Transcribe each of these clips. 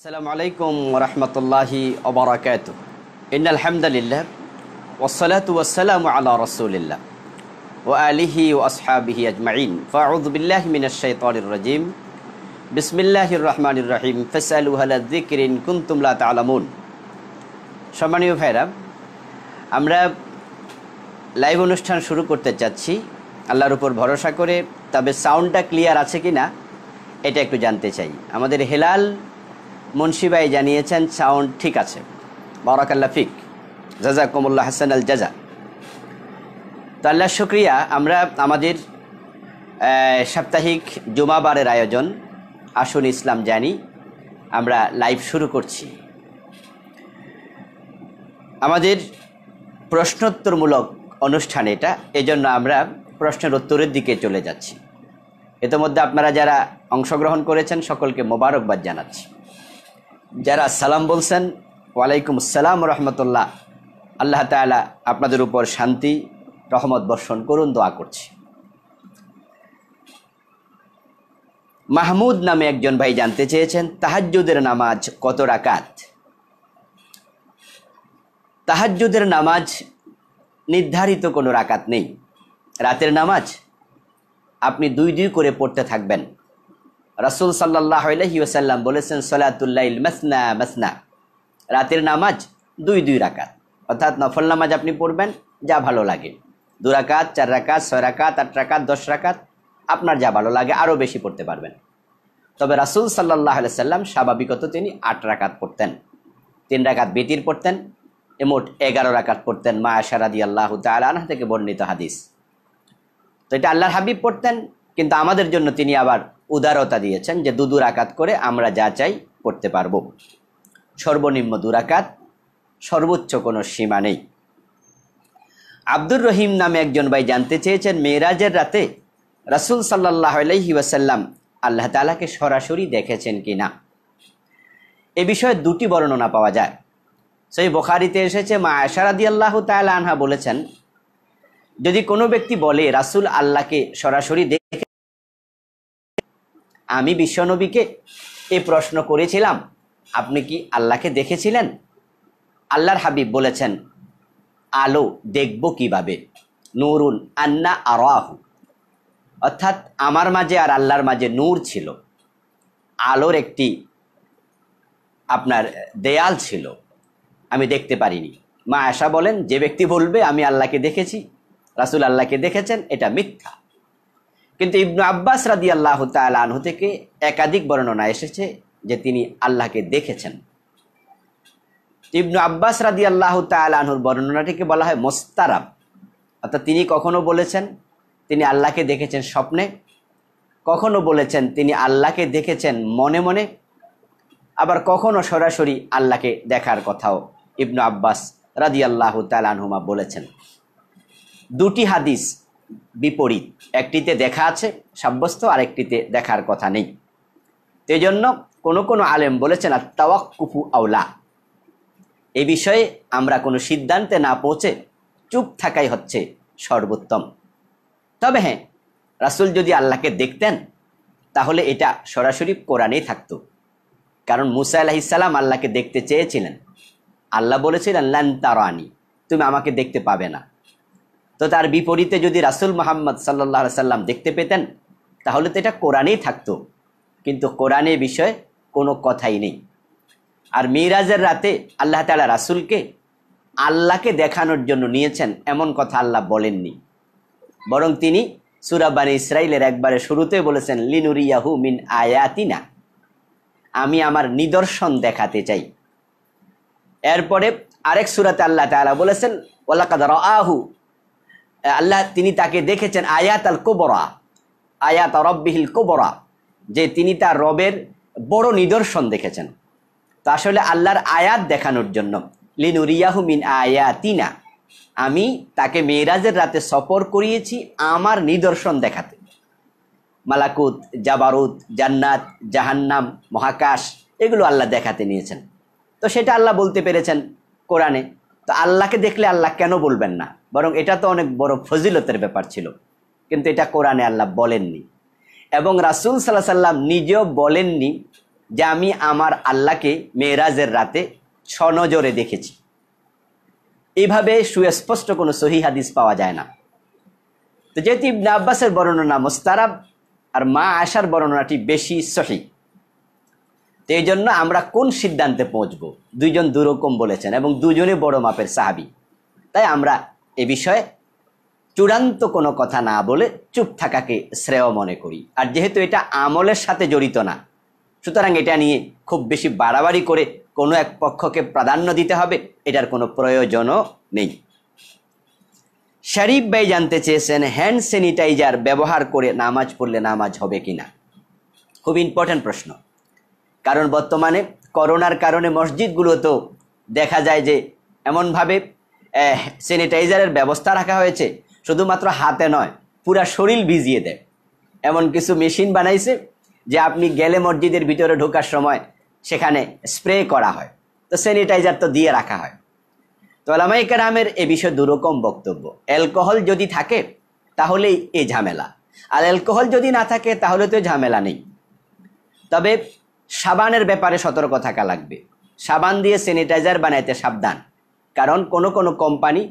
আসসালামু আলাইকুম রহমতুল্লাহি অবরাকাত ইনালহামদুলিল্লাহ ওসলাত ওসালাম আলা রসুলিল্লাহ ও আলিহি ও আসহাবিহি আজমাইন ফাউদ্বিল্লাহ মিনাশাইতর রাজিম বিসমিল্লাহ রহমান রহিম ফেসালুহলাদিকরিন কুন্তুমলা তালামুন সম্মানীয় ভাইরা আমরা লাইভ অনুষ্ঠান শুরু করতে চাচ্ছি আল্লাহর উপর ভরসা করে তবে সাউন্ডটা ক্লিয়ার আছে কি না এটা একটু জানতে চাই আমাদের হেলাল মুন্সিবাই জানিয়েছেন সাউন্ড ঠিক আছে বরাকাল্লা ফিক জাজা কমুল্লা হাসান আল জাজা তো শুক্রিয়া আমরা আমাদের সাপ্তাহিক জুমাবারের আয়োজন আসুন ইসলাম জানি আমরা লাইভ শুরু করছি আমাদের প্রশ্নোত্তরমূলক অনুষ্ঠান এটা এজন্য আমরা প্রশ্নের উত্তরের দিকে চলে যাচ্ছি ইতোমধ্যে আপনারা যারা অংশগ্রহণ করেছেন সকলকে মোবারকবাদ জানাচ্ছি যারা সালাম বলছেন ওয়ালাইকুম আসসালাম রহমতুল্লাহ আল্লাহ তালা আপনাদের উপর শান্তি রহমত বর্ষণ করুন দোয়া করছি মাহমুদ নামে একজন ভাই জানতে চেয়েছেন তাহাজ্জুদের নামাজ কত রাকাত তাহাজ্জুদের নামাজ নির্ধারিত কোনো রাকাত নেই রাতের নামাজ আপনি দুই দুই করে পড়তে থাকবেন রাসুল সাল্লাহ বলেছেন সলাতুল্লাইল মাসনা মাসনা রাতের নামাজ দুই দুই রাকাত অর্থাৎ নফল নামাজ আপনি পড়বেন যা ভালো লাগে দু রাকাত চার রাকাত ছয় রাকাত আট রাকাত দশ রাকাত আপনার যা ভালো লাগে আরও বেশি পড়তে পারবেন তবে রাসুল সাল্লাহ সাল্লাম স্বাভাবিকত তিনি আট রাকাত পড়তেন তিন রাকাত বেতির পড়তেন মোট এগারো রাকাত পড়তেন মা আশারাদি আল্লাহ তালাহ থেকে বর্ণিত হাদিস তো এটা আল্লাহর হাবিব পড়তেন কিন্তু আমাদের জন্য তিনি আবার উদারতা দিয়েছেন যে দু দুরাকাত করে আমরা যা চাই করতে পারব সর্বনিম্ন দুরাকাত সর্বোচ্চ কোনো সীমা নেই আব্দুর রহিম নামে একজন ভাই জানতে চেয়েছেন মেয়েরাজের রাতে রাসুল সাল্লাহ আলহি ওয়াসাল্লাম আল্লাহ তালাকে সরাসরি দেখেছেন কি না এ বিষয়ে দুটি বর্ণনা পাওয়া যায় সেই বোখারিতে এসেছে মা আশারাদি আল্লাহ তাল আনহা বলেছেন যদি কোনো ব্যক্তি বলে রাসুল আল্লাহকে সরাসরি দেখে আমি বিশ্বনবীকে এ প্রশ্ন করেছিলাম আপনি কি আল্লাহকে দেখেছিলেন আল্লাহর হাবিব বলেছেন আলো দেখব কিভাবে নুরুন আন্না আরোয়াহু অর্থাৎ আমার মাঝে আর আল্লাহর মাঝে নূর ছিল আলোর একটি আপনার দেয়াল ছিল আমি দেখতে পারিনি মা আশা বলেন যে ব্যক্তি বলবে আমি আল্লাহকে দেখেছি রাসুল আল্লাহকে দেখেছেন এটা মিথ্যা কিন্তু ইবনু আব্বাস রাদি আল্লাহ তালু থেকে একাধিক বর্ণনা এসেছে যে তিনি আল্লাহকে দেখেছেন ইবনু আব্বাস রাদি আল্লাহ তালুর বর্ণনাটিকে বলা হয় মোস্তারাব অর্থাৎ তিনি কখনো বলেছেন তিনি আল্লাহকে দেখেছেন স্বপ্নে কখনো বলেছেন তিনি আল্লাহকে দেখেছেন মনে মনে আবার কখনো সরাসরি আল্লাহকে দেখার কথাও ইবনু আব্বাস রাদি আল্লাহ তালহুমা বলেছেন দুটি হাদিস বিপরীত একটিতে দেখা আছে সাব্যস্ত আর একটিতে দেখার কথা নেই এই জন্য কোনো কোনো আলেম বলেছেন আর তাওয়াক্কুফু আওলা এ বিষয়ে আমরা কোনো সিদ্ধান্তে না পৌঁছে চুপ থাকাই হচ্ছে সর্বোত্তম তবে হ্যাঁ রাসুল যদি আল্লাহকে দেখতেন তাহলে এটা সরাসরি কোরআনেই থাকতো কারণ মুসা আলাহিসাল্লাম আল্লাহকে দেখতে চেয়েছিলেন আল্লাহ বলেছিলেন লান তারানি তুমি আমাকে দেখতে পাবে না তো তার বিপরীতে যদি রাসুল মোহাম্মদ সাল্লাহ সাল্লাম দেখতে পেতেন তাহলে তো এটা কোরআনেই থাকতো কিন্তু কোরআনে বিষয়ে কোনো কথাই নেই আর মিরাজের রাতে আল্লাহ তালা রাসুলকে আল্লাহকে দেখানোর জন্য নিয়েছেন এমন কথা আল্লাহ বলেননি বরং তিনি সুরাবানি ইসরাইলের একবারে শুরুতে বলেছেন লিনুরিয়াহু মিন আয়াতিনা আমি আমার নিদর্শন দেখাতে চাই এরপরে আরেক সুরাতে আল্লাহ তালা বলেছেন ওলাকাদ আহু আল্লাহ তিনি তাকে দেখেছেন আয়াত আল কোবরা আয়াত রব্বিহিল কোবরা যে তিনি তার রবের বড় নিদর্শন দেখেছেন তো আসলে আল্লাহর আয়াত দেখানোর জন্য লিনুরিয়াহু মিন আয়াতিনা আমি তাকে মেয়েরাজের রাতে সফর করিয়েছি আমার নিদর্শন দেখাতে মালাকুত জাবারুত জান্নাত জাহান্নাম মহাকাশ এগুলো আল্লাহ দেখাতে নিয়েছেন তো সেটা আল্লাহ বলতে পেরেছেন কোরআনে তো আল্লাহকে দেখলে আল্লাহ কেন বলবেন না বরং এটা তো অনেক বড় ফজিলতের ব্যাপার ছিল কিন্তু এটা কোরআনে আল্লাহ বলেননি এবং রাসুল সাল্লাহ সাল্লাম নিজেও বলেননি যে আমি আমার আল্লাহকে মেয়েরাজের রাতে ছনজরে দেখেছি এইভাবে সুস্পষ্ট কোনো সহি হাদিস পাওয়া যায় না তো যেহেতু ইবনা আব্বাসের বর্ণনা মোস্তারাব আর মা আশার বর্ণনাটি বেশি সহি তো এই জন্য আমরা কোন সিদ্ধান্তে পৌঁছব দুইজন দুরকম বলেছেন এবং দুজনে বড় মাপের সাহাবি তাই আমরা এ বিষয়ে চূড়ান্ত কোনো কথা না বলে চুপ থাকাকে শ্রেয় মনে করি আর যেহেতু এটা আমলের সাথে জড়িত না সুতরাং এটা নিয়ে খুব বেশি বাড়াবাড়ি করে কোনো এক পক্ষকে প্রাধান্য দিতে হবে এটার কোনো প্রয়োজনও নেই শরীফ ভাই জানতে চেয়েছেন হ্যান্ড স্যানিটাইজার ব্যবহার করে নামাজ পড়লে নামাজ হবে কি না খুব ইম্পর্ট্যান্ট প্রশ্ন কারণ বর্তমানে করোনার কারণে মসজিদগুলোতেও দেখা যায় যে এমনভাবে স্যানিটাইজারের ব্যবস্থা রাখা হয়েছে শুধুমাত্র হাতে নয় পুরা শরীর ভিজিয়ে দেয় এমন কিছু মেশিন বানাইছে যে আপনি গেলে মসজিদের ভিতরে ঢোকার সময় সেখানে স্প্রে করা হয় তো স্যানিটাইজার তো দিয়ে রাখা হয় তো আলামাই কেরামের এ বিষয়ে দুরকম বক্তব্য অ্যালকোহল যদি থাকে তাহলেই এ ঝামেলা আর অ্যালকোহল যদি না থাকে তাহলে তো ঝামেলা নেই তবে সাবানের ব্যাপারে সতর্ক থাকা লাগবে সাবান দিয়ে স্যানিটাইজার বানাইতে সাবধান কারণ কোনো কোনো কোম্পানি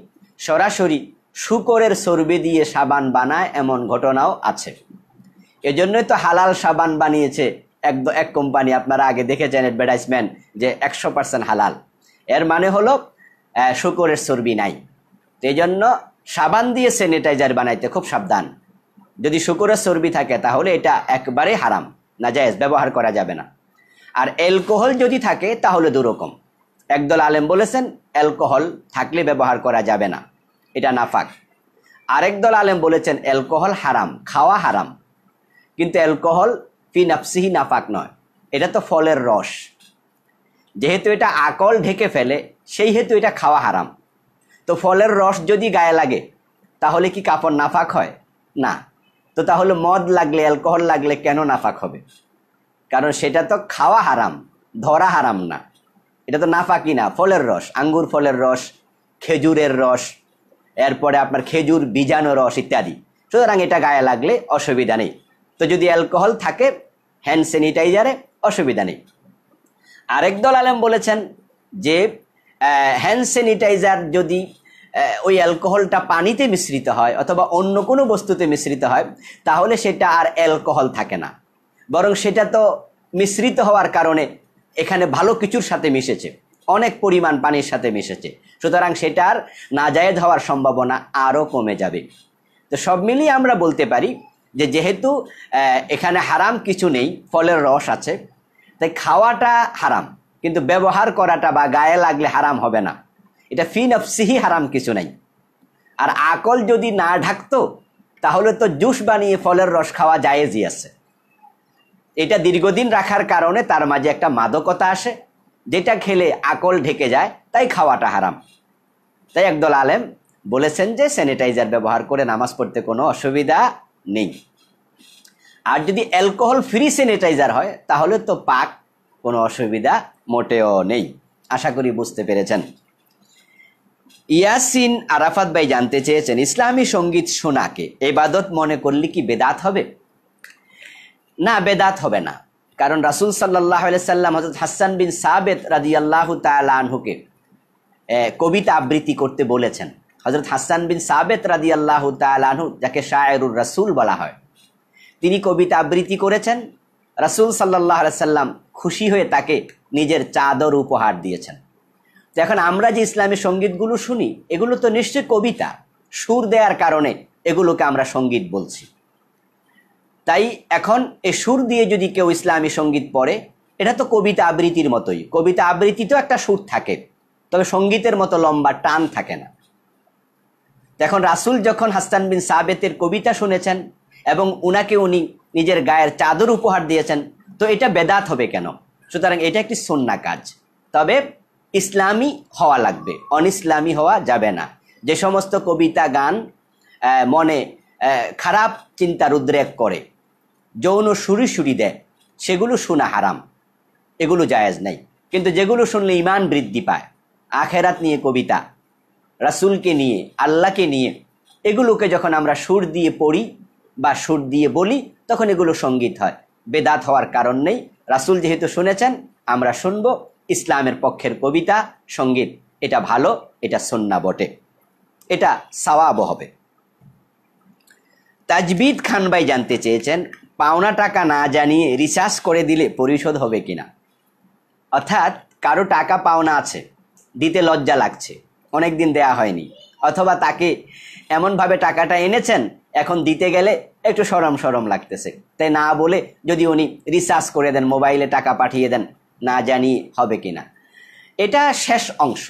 সরাসরি শুকরের চর্বি দিয়ে সাবান বানায় এমন ঘটনাও আছে এজন্যই তো হালাল সাবান বানিয়েছে এক এক কোম্পানি আপনারা আগে দেখেছেন অ্যাডভার্টাইজমেন্ট যে একশো পার্সেন্ট হালাল এর মানে হলো শুকরের চর্বি নাই এই জন্য সাবান দিয়ে স্যানিটাইজার বানাইতে খুব সাবধান যদি শুকরের চর্বি থাকে তাহলে এটা একবারে হারাম না জায়েজ ব্যবহার করা যাবে না আর অ্যালকোহল যদি থাকে তাহলে দুরকম একদল আলেম বলেছেন অ্যালকোহল থাকলে ব্যবহার করা যাবে না এটা নাফাক আরেক দল আলেম বলেছেন অ্যালকোহল হারাম খাওয়া হারাম কিন্তু অ্যালকোহল ফি নাফসিহি নাফাক নয় এটা তো ফলের রস যেহেতু এটা আকল ঢেকে ফেলে সেই হেতু এটা খাওয়া হারাম তো ফলের রস যদি গায়ে লাগে তাহলে কি কাপড় নাফাক হয় না তো তাহলে মদ লাগলে অ্যালকোহল লাগলে কেন নাফাক হবে কারণ সেটা তো খাওয়া হারাম ধরা হারাম না এটা তো নাফাকি না ফলের রস আঙ্গুর ফলের রস খেজুরের রস এরপরে আপনার খেজুর বীজানো রস ইত্যাদি সুতরাং এটা গায়ে লাগলে অসুবিধা নেই তো যদি অ্যালকোহল থাকে হ্যান্ড স্যানিটাইজারে অসুবিধা নেই আরেক দল আলেম বলেছেন যে হ্যান্ড স্যানিটাইজার যদি ওই অ্যালকোহলটা পানিতে মিশ্রিত হয় অথবা অন্য কোনো বস্তুতে মিশ্রিত হয় তাহলে সেটা আর অ্যালকোহল থাকে না বরং সেটা তো মিশ্রিত হওয়ার কারণে এখানে ভালো কিছুর সাথে মিশেছে অনেক পরিমাণ পানির সাথে মিশেছে সুতরাং সেটার নাজায়েজ হওয়ার সম্ভাবনা আরও কমে যাবে তো সব মিলিয়ে আমরা বলতে পারি যে যেহেতু এখানে হারাম কিছু নেই ফলের রস আছে তাই খাওয়াটা হারাম কিন্তু ব্যবহার করাটা বা গায়ে লাগলে হারাম হবে না এটা ফিন অফ সিহি হারাম কিছু নাই আর আকল যদি না ঢাকতো তাহলে তো জুস বানিয়ে ফলের রস খাওয়া জায়েজই আছে এটা দীর্ঘদিন রাখার কারণে তার মাঝে একটা মাদকতা আসে যেটা খেলে আকল ঢেকে যায় তাই খাওয়াটা হারাম তাই একদল আলেম বলেছেন যে স্যানিটাইজার ব্যবহার করে নামাজ পড়তে কোনো অসুবিধা নেই আর যদি অ্যালকোহল ফ্রি স্যানিটাইজার হয় তাহলে তো পাক কোনো অসুবিধা মোটেও নেই আশা করি বুঝতে পেরেছেন ইয়াসিন আরাফাত ভাই জানতে চেয়েছেন ইসলামী সঙ্গীত শোনাকে এবাদত মনে করলে কি বেদাত হবে না বেদাত হবে না কারণ রাসুল সাল্লাহ সাল্লাম হজরত হাসান বিন সাবেদ রাজি আল্লাহ আনহুকে কবিতা আবৃত্তি করতে বলেছেন হজরত হাসান বিন সাবেদ রাজি আল্লাহ আনহু যাকে শায়রুর রাসুল বলা হয় তিনি কবিতা আবৃত্তি করেছেন রাসুল সাল্লাহ সাল্লাম খুশি হয়ে তাকে নিজের চাদর উপহার দিয়েছেন তো এখন আমরা যে ইসলামী সঙ্গীতগুলো শুনি এগুলো তো নিশ্চয়ই কবিতা সুর দেওয়ার কারণে এগুলোকে আমরা সঙ্গীত বলছি তাই এখন এ সুর দিয়ে যদি কেউ ইসলামী সঙ্গীত পড়ে এটা তো কবিতা আবৃত্তির মতোই কবিতা আবৃত্তিতেও একটা সুর থাকে তবে সঙ্গীতের মতো লম্বা টান থাকে না এখন রাসুল যখন হাসান বিন সাবেতের কবিতা শুনেছেন এবং উনাকে উনি নিজের গায়ের চাদর উপহার দিয়েছেন তো এটা বেদাত হবে কেন সুতরাং এটা একটি সন্না কাজ তবে ইসলামী হওয়া লাগবে অন ইসলামী হওয়া যাবে না যে সমস্ত কবিতা গান মনে খারাপ চিন্তার উদ্রেক করে যৌন সুরি সুরি দেয় সেগুলো শোনা হারাম এগুলো জায়েজ নেই কিন্তু যেগুলো শুনলে ইমান বৃদ্ধি পায় আখেরাত নিয়ে কবিতা রাসুলকে নিয়ে আল্লাহকে নিয়ে এগুলোকে যখন আমরা সুর দিয়ে পড়ি বা সুর দিয়ে বলি তখন এগুলো সঙ্গীত হয় বেদাত হওয়ার কারণ নেই রাসুল যেহেতু শুনেছেন আমরা শুনব ইসলামের পক্ষের কবিতা সঙ্গীত এটা ভালো এটা সন্না বটে এটা সাওয়াব হবে তাজবিদ খানবাই জানতে চেয়েছেন পাওনা টাকা না জানিয়ে রিচার্জ করে দিলে পরিশোধ হবে কিনা অর্থাৎ কারো টাকা পাওনা আছে দিতে লজ্জা লাগছে অনেক দিন দেয়া হয়নি অথবা তাকে এমনভাবে টাকাটা এনেছেন এখন দিতে গেলে একটু সরম সরম লাগতেছে তাই না বলে যদি উনি রিচার্জ করে দেন মোবাইলে টাকা পাঠিয়ে দেন না জানি হবে কি না এটা শেষ অংশ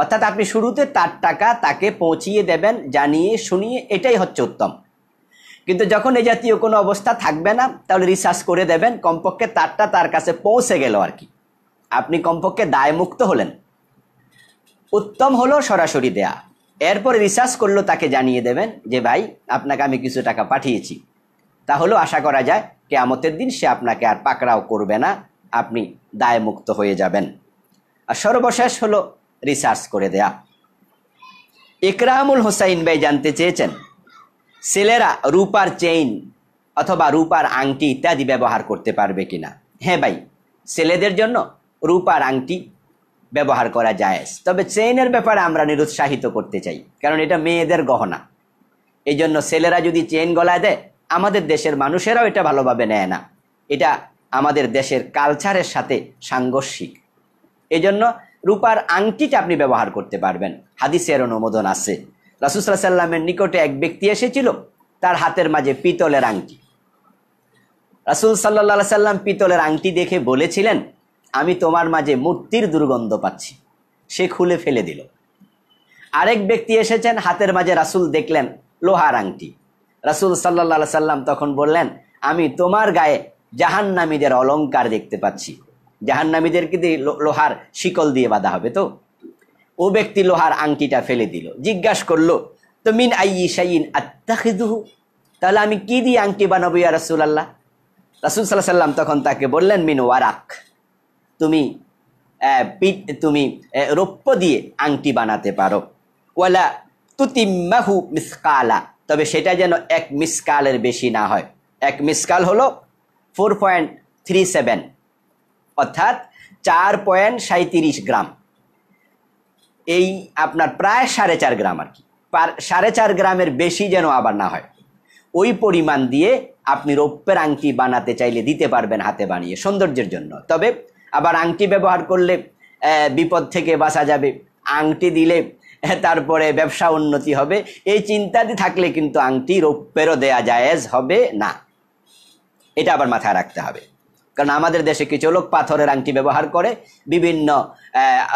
অর্থাৎ আপনি শুরুতে তার টাকা তাকে পৌঁছিয়ে দেবেন জানিয়ে শুনিয়ে এটাই হচ্ছে উত্তম কিন্তু যখন এই জাতীয় কোনো অবস্থা থাকবে না তাহলে রিসার্চ করে দেবেন কমপক্ষে তারটা তার কাছে পৌঁছে গেল আর কি আপনি কমপক্ষে দায় মুক্ত হলেন উত্তম হলো সরাসরি দেয়া এরপর রিসার্চ করলো তাকে জানিয়ে দেবেন যে ভাই আপনাকে আমি কিছু টাকা পাঠিয়েছি তাহলেও আশা করা যায় কেয়ামতের দিন সে আপনাকে আর পাকড়াও করবে না আপনি দায় মুক্ত হয়ে যাবেন আর সর্বশেষ হলো রিসার্চ করে দেয়া ইকরামুল হোসাইন ভাই জানতে চেয়েছেন ছেলেরা রূপার চেইন অথবা রূপার আংটি ইত্যাদি ব্যবহার করতে পারবে কিনা হ্যাঁ ভাই ছেলেদের জন্য রূপার আংটি ব্যবহার করা যায় তবে চেইনের ব্যাপারে আমরা নিরুৎসাহিত করতে চাই কারণ এটা মেয়েদের গহনা এই জন্য ছেলেরা যদি চেইন গলায় দেয় আমাদের দেশের মানুষেরাও এটা ভালোভাবে নেয় না এটা আমাদের দেশের কালচারের সাথে সাংঘর্ষিক এজন্য রূপার আংটিটা আপনি ব্যবহার করতে পারবেন হাদিসের অনুমোদন আছে রাসুসাল্লাহ সাল্লামের নিকটে এক ব্যক্তি এসেছিল তার হাতের মাঝে পিতলের আংটি রাসুল সাল্লা সাল্লাম পিতলের আংটি দেখে বলেছিলেন আমি তোমার মাঝে মূর্তির দুর্গন্ধ পাচ্ছি সে খুলে ফেলে দিল আরেক ব্যক্তি এসেছেন হাতের মাঝে রাসুল দেখলেন লোহার আংটি রাসুল সাল্লা সাল্লাম তখন বললেন আমি তোমার গায়ে জাহান্নামীদের অলঙ্কার দেখতে পাচ্ছি জাহান্নামীদেরকে দিয়ে লোহার শিকল দিয়ে বাঁধা হবে তো ও ব্যক্তি লোহার আংটিটা ফেলে দিল জিজ্ঞাস করলো তো মিন আইসাইন আত্মাখিদুহু তাহলে আমি কি দিয়ে আংটি বানাবো ইয়া রাসুল আল্লাহ রাসুল সাল্লাহ সাল্লাম তখন তাকে বললেন মিন ওয়ারাক তুমি তুমি রৌপ্য দিয়ে আংটি বানাতে পারো ওয়ালা তুতিম্মাহু মিসকালা তবে সেটা যেন এক মিসকালের বেশি না হয় এক মিসকাল হলো ফোর পয়েন্ট থ্রি সেভেন অর্থাৎ চার পয়েন্ট সাঁত্রিশ গ্রাম এই আপনার প্রায় সাড়ে চার গ্রাম আর কি সাড়ে চার গ্রামের বেশি যেন আবার না হয় ওই পরিমাণ দিয়ে আপনি রৌপ্যের আংটি বানাতে চাইলে দিতে পারবেন হাতে বানিয়ে সৌন্দর্যের জন্য তবে আবার আংটি ব্যবহার করলে বিপদ থেকে বাঁচা যাবে আংটি দিলে তারপরে ব্যবসা উন্নতি হবে এই চিন্তাতে থাকলে কিন্তু আংটি রৌপ্যেরও দেয়া জায়েজ হবে না এটা আবার মাথায় রাখতে হবে কারণ আমাদের দেশে কিছু লোক পাথরের আংটি ব্যবহার করে বিভিন্ন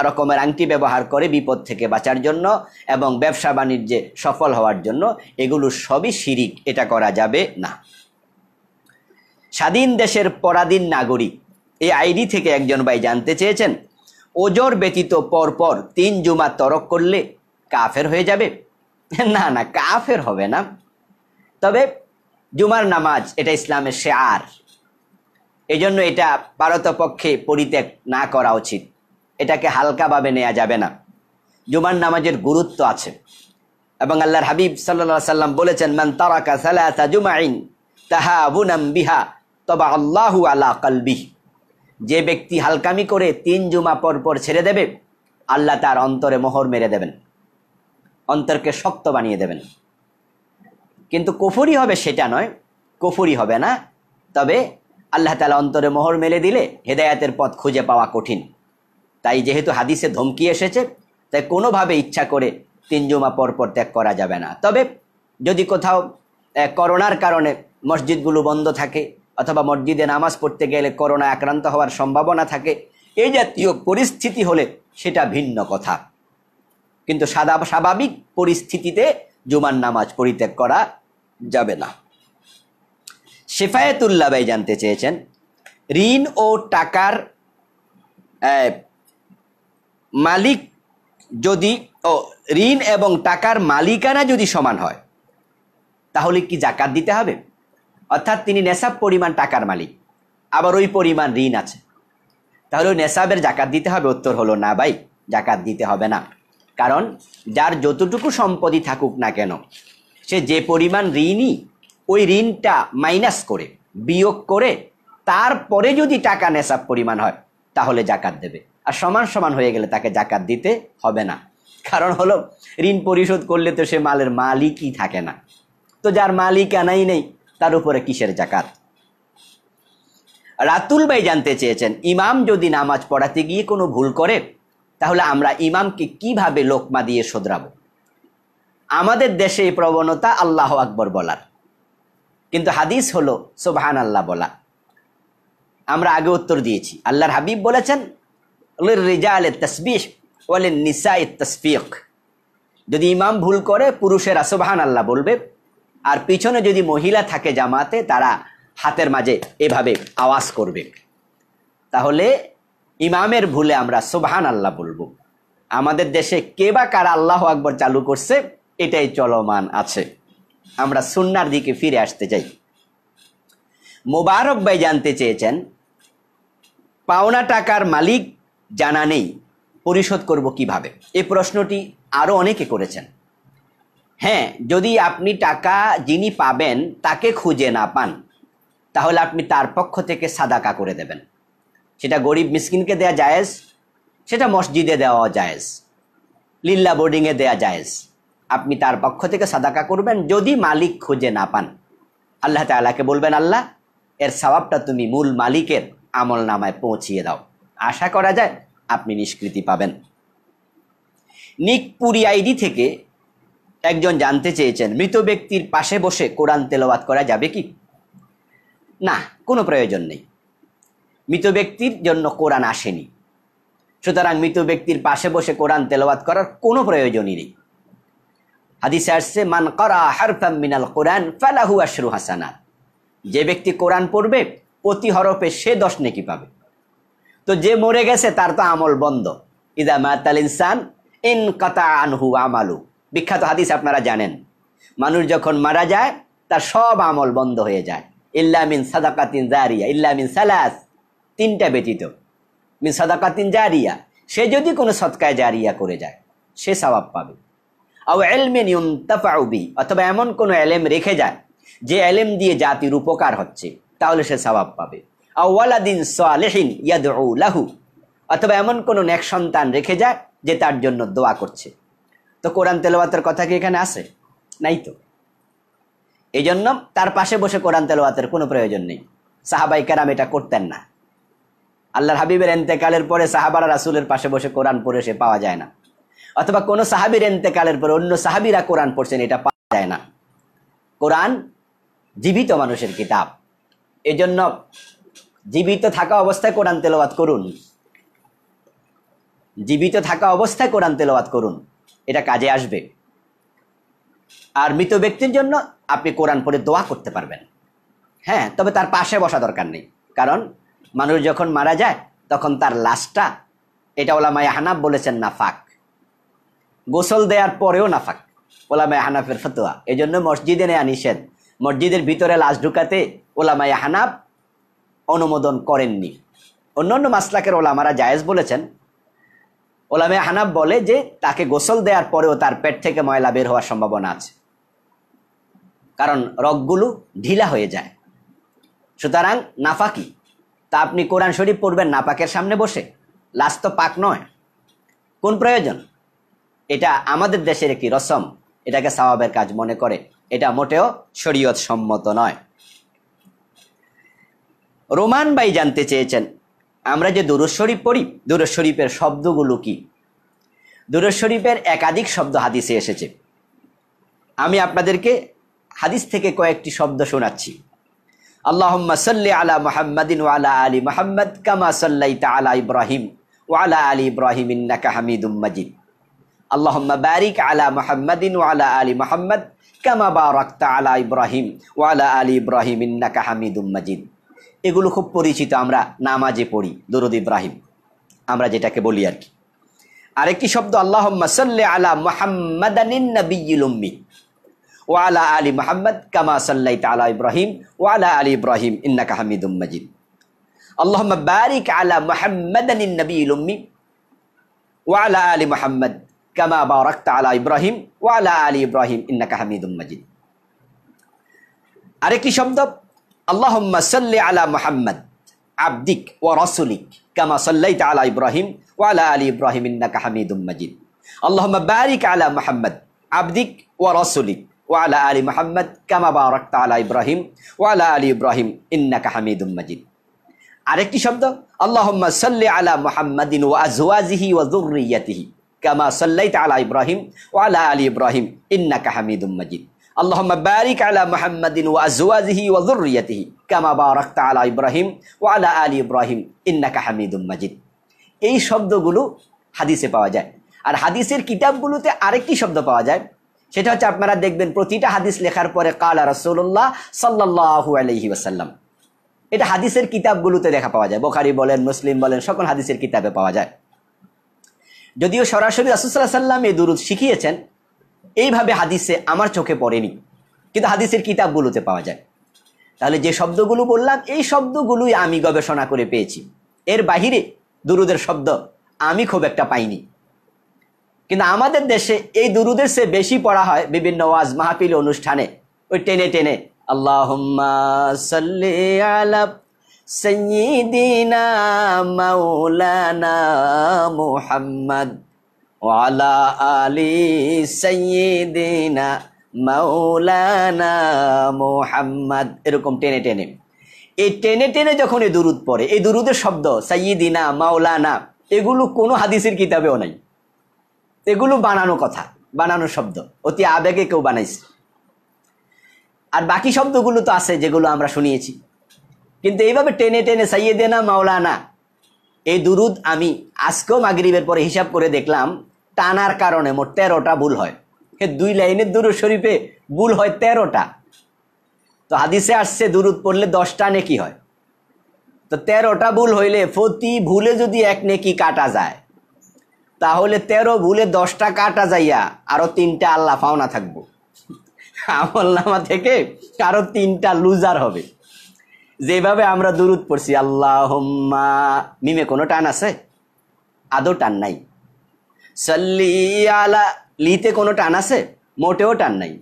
রকমের আংটি ব্যবহার করে বিপদ থেকে বাঁচার জন্য এবং ব্যবসা বাণিজ্যে সফল হওয়ার জন্য এগুলো সবই শিরিক এটা করা যাবে না স্বাধীন দেশের পরাধীন নাগরিক এই আইডি থেকে একজন ভাই জানতে চেয়েছেন ওজোর ব্যতীত পরপর তিন জুমা তরক করলে কাফের হয়ে যাবে না না কাফের হবে না তবে জুমার নামাজ এটা ইসলামের শেয়ার এজন্য এটা পারতপক্ষে পরিত্যাগ না করা উচিত এটাকে হালকাভাবে নেওয়া যাবে না জুমার নামাজের গুরুত্ব আছে এবং আল্লাহর হাবিব সাল্লা সাল্লাম বলেছেন মান তারাকা সালাসা জুমাইন তাহা বুনাম বিহা তবা আল্লাহু আলা কালবি যে ব্যক্তি হালকামি করে তিন জুমা পর পর ছেড়ে দেবে আল্লাহ তার অন্তরে মোহর মেরে দেবেন অন্তরকে শক্ত বানিয়ে দেবেন কিন্তু কুফুরি হবে সেটা নয় কুফুরি হবে না তবে আল্লাহ তালা অন্তরে মোহর মেলে দিলে হেদায়াতের পথ খুঁজে পাওয়া কঠিন তাই যেহেতু হাদিসে ধমকি এসেছে তাই কোনোভাবে ইচ্ছা করে তিন জুমা পরপর ত্যাগ করা যাবে না তবে যদি কোথাও করোনার কারণে মসজিদগুলো বন্ধ থাকে অথবা মসজিদে নামাজ পড়তে গেলে করোনা আক্রান্ত হওয়ার সম্ভাবনা থাকে এই জাতীয় পরিস্থিতি হলে সেটা ভিন্ন কথা কিন্তু সাদা স্বাভাবিক পরিস্থিতিতে জুমার নামাজ পরিত্যাগ করা যাবে না শেফায়েতুল্লাহ ভাই জানতে চেয়েছেন ঋণ ও টাকার মালিক যদি ও ঋণ এবং টাকার মালিকানা যদি সমান হয় তাহলে কি জাকাত দিতে হবে অর্থাৎ তিনি নেশাব পরিমাণ টাকার মালিক আবার ওই পরিমাণ ঋণ আছে তাহলে ওই নেশাবের জাকাত দিতে হবে উত্তর হলো না ভাই জাকাত দিতে হবে না কারণ যার যতটুকু সম্পদই থাকুক না কেন সে যে পরিমাণ ঋণই ওই ঋণটা মাইনাস করে বিয়োগ করে তারপরে যদি টাকা নেশাব পরিমাণ হয় তাহলে জাকাত দেবে আর সমান সমান হয়ে গেলে তাকে জাকাত দিতে হবে না কারণ হলো ঋণ পরিশোধ করলে তো সে মালের মালিকই থাকে না তো যার মালিকানাই নেই তার উপরে কিসের জাকাত রাতুল ভাই জানতে চেয়েছেন ইমাম যদি নামাজ পড়াতে গিয়ে কোনো ভুল করে তাহলে আমরা ইমামকে কিভাবে লোকমা দিয়ে শোধরাবো আমাদের দেশে এই প্রবণতা আল্লাহ আকবর বলার কিন্তু হাদিস হলো সোবাহান আল্লাহ বলা আমরা আগে উত্তর দিয়েছি আল্লাহর হাবিব বলেছেন রিজাল তসবিহ ওয়ালেন নিসাই তসফিক যদি ইমাম ভুল করে পুরুষেরা আসবাহান আল্লাহ বলবে আর পিছনে যদি মহিলা থাকে জামাতে তারা হাতের মাঝে এভাবে আওয়াজ করবে তাহলে ইমামের ভুলে আমরা সোবাহান আল্লাহ বলবো আমাদের দেশে কে বা কার আল্লাহ আকবর চালু করছে এটাই চলমান আছে আমরা সুন্নার দিকে ফিরে আসতে চাই মোবারক ভাই জানতে চেয়েছেন পাওনা টাকার মালিক জানা নেই পরিশোধ করব কিভাবে এই প্রশ্নটি আরও অনেকে করেছেন হ্যাঁ যদি আপনি টাকা যিনি পাবেন তাকে খুঁজে না পান তাহলে আপনি তার পক্ষ থেকে সাদাকা করে দেবেন সেটা গরিব মিসকিনকে দেয়া জায়েজ সেটা মসজিদে দেওয়া জায়েজ লিল্লা বোর্ডিংয়ে দেয়া জায়েজ আপনি তার পক্ষ থেকে সাদাকা করবেন যদি মালিক খুঁজে না পান আল্লাহ তালাকে বলবেন আল্লাহ এর স্বভাবটা তুমি মূল মালিকের আমল নামায় পৌঁছিয়ে দাও আশা করা যায় আপনি নিষ্কৃতি পাবেন নিকপুরি আইডি থেকে একজন জানতে চেয়েছেন মৃত ব্যক্তির পাশে বসে কোরআন তেলাওয়াত করা যাবে কি না কোনো প্রয়োজন নেই মৃত ব্যক্তির জন্য কোরআন আসেনি সুতরাং মৃত ব্যক্তির পাশে বসে কোরআন তেলাওয়াত করার কোনো প্রয়োজনই নেই হাদিসে মান করা হারফাম মিনাল কোরআন ফালাহু আশরু হাসানা যে ব্যক্তি কোরআন পড়বে প্রতি হরফে সে দশ নেকি পাবে তো যে মরে গেছে তার তো আমল বন্ধ ইদা মাতাল ইনসান ইন কথা আনহু আমালু বিখ্যাত হাদিস আপনারা জানেন মানুষ যখন মারা যায় তার সব আমল বন্ধ হয়ে যায় ইল্লামিন সাদাকাতিন জারিয়া ইল্লামিন সালাস তিনটা ব্যতীত মিন সাদাকাতিন জারিয়া সে যদি কোনো সৎকায় জারিয়া করে যায় সে স্বভাব পাবে আও এলমেন তাফাউবি অথবা এমন কোনো এলেম রেখে যায় যে এলেম দিয়ে জাতির উপকার হচ্ছে তাহলে সে স্বভাব পাবে আওয়ালাদিন সালেহিন ইয়াদউ লাহু অথবা এমন কোন এক সন্তান রেখে যায় যে তার জন্য দোয়া করছে তো কোরআন তেলাওয়াতের কথা কি এখানে আছে নাই তো এই জন্য তার পাশে বসে কোরআন তেলাওয়াতের কোনো প্রয়োজন নেই সাহাবাই কারাম এটা করতেন না আল্লাহর হাবিবের এন্তেকালের পরে সাহাবার রাসুলের পাশে বসে কোরআন পড়ে সে পাওয়া যায় না অথবা কোনো সাহাবির এন্তেকালের পরে অন্য সাহাবিরা কোরআন পড়ছেন এটা পাওয়া যায় না কোরআন জীবিত মানুষের কিতাব এজন্য জীবিত থাকা অবস্থায় কোরআন তেলাওয়াত করুন জীবিত থাকা অবস্থায় কোরআন তেলাওয়াত করুন এটা কাজে আসবে আর মৃত ব্যক্তির জন্য আপনি কোরআন পড়ে দোয়া করতে পারবেন হ্যাঁ তবে তার পাশে বসা দরকার নেই কারণ মানুষ যখন মারা যায় তখন তার লাশটা এটা ওলামায় হানাফ বলেছেন নাফাক গোসল দেওয়ার পরেও নাফাক ওলামায় হানাফের ফতোয়া এই জন্য মসজিদে নেয়া নিষেধ মসজিদের ভিতরে লাশ ঢুকাতে ওলামায় হানাফ অনুমোদন করেননি অন্যান্য মাসলাকের ওলামারা জায়েজ বলেছেন ওলামে হানাব বলে যে তাকে গোসল দেওয়ার পরেও তার পেট থেকে ময়লা বের হওয়ার সম্ভাবনা আছে কারণ রগগুলো ঢিলা হয়ে যায় সুতরাং নাফাকি তা আপনি কোরআন শরীফ পড়বেন নাপাকের সামনে বসে লাশ তো পাক নয় কোন প্রয়োজন এটা আমাদের দেশের একটি রসম এটাকে সাওয়াবের কাজ মনে করে এটা মোটেও শরীয়ত সম্মত নয় রোমান ভাই জানতে চেয়েছেন আমরা যে দুরুজ শরীফ পড়ি দুরুজ শরীফের শব্দগুলো কি দুরুজ শরীফের একাধিক শব্দ হাদিসে এসেছে আমি আপনাদেরকে হাদিস থেকে কয়েকটি শব্দ শোনাচ্ছি আল্লাহম্মা সাল্লি আলা মোহাম্মদিন ওয়ালা আলী মোহাম্মদ কামা সাল্লাই আলা ইব্রাহিম ওয়ালা আলী ইব্রাহিম ইন্নাকা হামিদুম মাজিদ আল্লাহম্মা বারিক আলা মোহাম্মদিন ওয়ালা আলী মোহাম্মদ কামা বারাক্তা আলা ইব্রাহিম ওয়ালা আলী ইব্রাহিম ইন্নাকা হামিদুম মাজিদ এগুলো খুব পরিচিত আমরা নামাজে পড়ি দরুদ ইব্রাহিম আমরা যেটাকে বলি আর কি আরেকটি শব্দ আল্লাহ আলা মোহাম্মদানিন্নবীলম্মি ও আলা আলী মোহাম্মদ কামা সাল্লাই তালা ইব্রাহিম ও আলা আলী ইব্রাহিম ইন্না কাহামিদুম মজিদ আল্লাহ বারিক আলা মোহাম্মদানিন্নবীলম্মি ও আলা আলী মোহাম্মদ কামা রক্ত আলা ইব্রাহিম ও আলা আলী ইব্রাহিম ইন্না কাহামিদুম মজিদ আরেকটি শব্দ اللهم صل على محمد عبدك ورسولك كما صليت على إبراهيم وعلى آل إبراهيم إنك حميد مجيد اللهم بارك على محمد عبدك ورسولك وعلى آل محمد كما باركت على إبراهيم وعلى آل إبراهيم إنك حميد مجيد আরেকটি শব্দ اللهم صل على محمد وازواجه وذريته كما صليت على ابراهيم وعلى ال ابراهيم انك حميد مجيد মোহাম্মদিন আলা ইব্রাহিম আলী ইব্রাহিম মাজিদ এই শব্দগুলো পাওয়া যায় আর হাদিসের কিতাবগুলোতে আরেকটি শব্দ পাওয়া যায় সেটা হচ্ছে আপনারা দেখবেন প্রতিটা হাদিস লেখার পরে কালা রসুল্লাহ সাল্লাহু এটা হাদিসের কিতাবগুলোতে দেখা পাওয়া যায় বোখারি বলেন মুসলিম বলেন সকল হাদিসের কিতাবে পাওয়া যায় যদিও সরাসরি রাসুসাল্লাহ সাল্লাম এই দুরুদ শিখিয়েছেন এইভাবে হাদিসে আমার চোখে পড়েনি কিন্তু হাদিসের কিতাবগুলোতে পাওয়া যায় তাহলে যে শব্দগুলো বললাম এই শব্দগুলোই আমি গবেষণা করে পেয়েছি এর বাহিরে দুরুদের শব্দ আমি খুব একটা পাইনি কিন্তু আমাদের দেশে এই দুরুদের সে বেশি পড়া হয় বিভিন্ন ওয়াজ মাহফিল অনুষ্ঠানে ওই টেনে টেনে আল্লাহ মৌলানা আলা মুহাম্মদ وعلى آل سيدنا মাওলানা মোহাম্মদ এরকম টেনে টেনে এই টেনে টেনে যখন এই দুরুদ পড়ে এই দুরুদের শব্দ সাইয়িদিনা মাওলানা এগুলো কোনো হাদিসের কিতাবেও নাই এগুলো বানানো কথা বানানো শব্দ অতি আবেগে কেউ বানাইছে আর বাকি শব্দগুলো তো আছে যেগুলো আমরা শুনিয়েছি কিন্তু এইভাবে টেনে টেনে সাইয়েদেনা মাওলানা এই দুরুদ আমি আজকেও মাগরিবের পরে হিসাব করে দেখলাম টানার কারণে মোট তেরোটা ভুল হয় দুই লাইনের দুরু শরীফে ভুল হয় তেরোটা তো হাদিসে আসছে দুরুদ পড়লে দশটা নেকি হয় তো তেরোটা ভুল হইলে প্রতি ভুলে যদি এক নেকি কাটা যায় তাহলে তেরো ভুলে দশটা কাটা যাইয়া আরো তিনটা আল্লাহ ফাওনা থাকবো আমল নামা থেকে কারো তিনটা লুজার হবে যেভাবে আমরা দুরুদ পড়ছি আল্লাহ মিমে কোনো টান আছে আদৌ টান নাই সাল্লি আলা লিতে কোনো টান আছে মোটেও টান নাই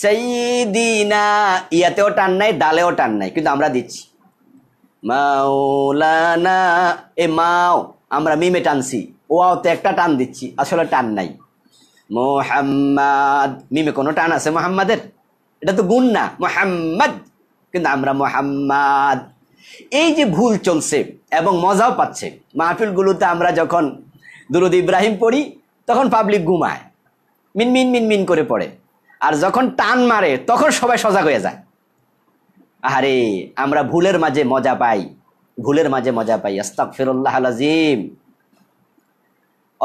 সঈদিনা ইয়াতেও টান নাই ডালেও টান নাই কিন্তু আমরা দিচ্ছি মাওলানা এ মাও আমরা মিমে টানছি ওয়াওতে একটা টান দিচ্ছি আসলে টান নাই মোহাম্মদ মিমে কোনো টান আছে মোহাম্মদের এটা তো গুণ না মোহাম্মদ কিন্তু আমরা মোহাম্মদ এই যে ভুল চলছে এবং মজাও পাচ্ছে মাহফিলগুলোতে আমরা যখন দুরুদ ইব্রাহিম পড়ি তখন পাবলিক ঘুমায় মিন মিন মিন মিন করে পড়ে আর যখন টান মারে তখন সবাই সজাগ হয়ে যায় আরে আমরা ভুলের মাঝে মজা পাই ভুলের মাঝে মজা পাই আস্তাক ফিরুল্লাহ আজিম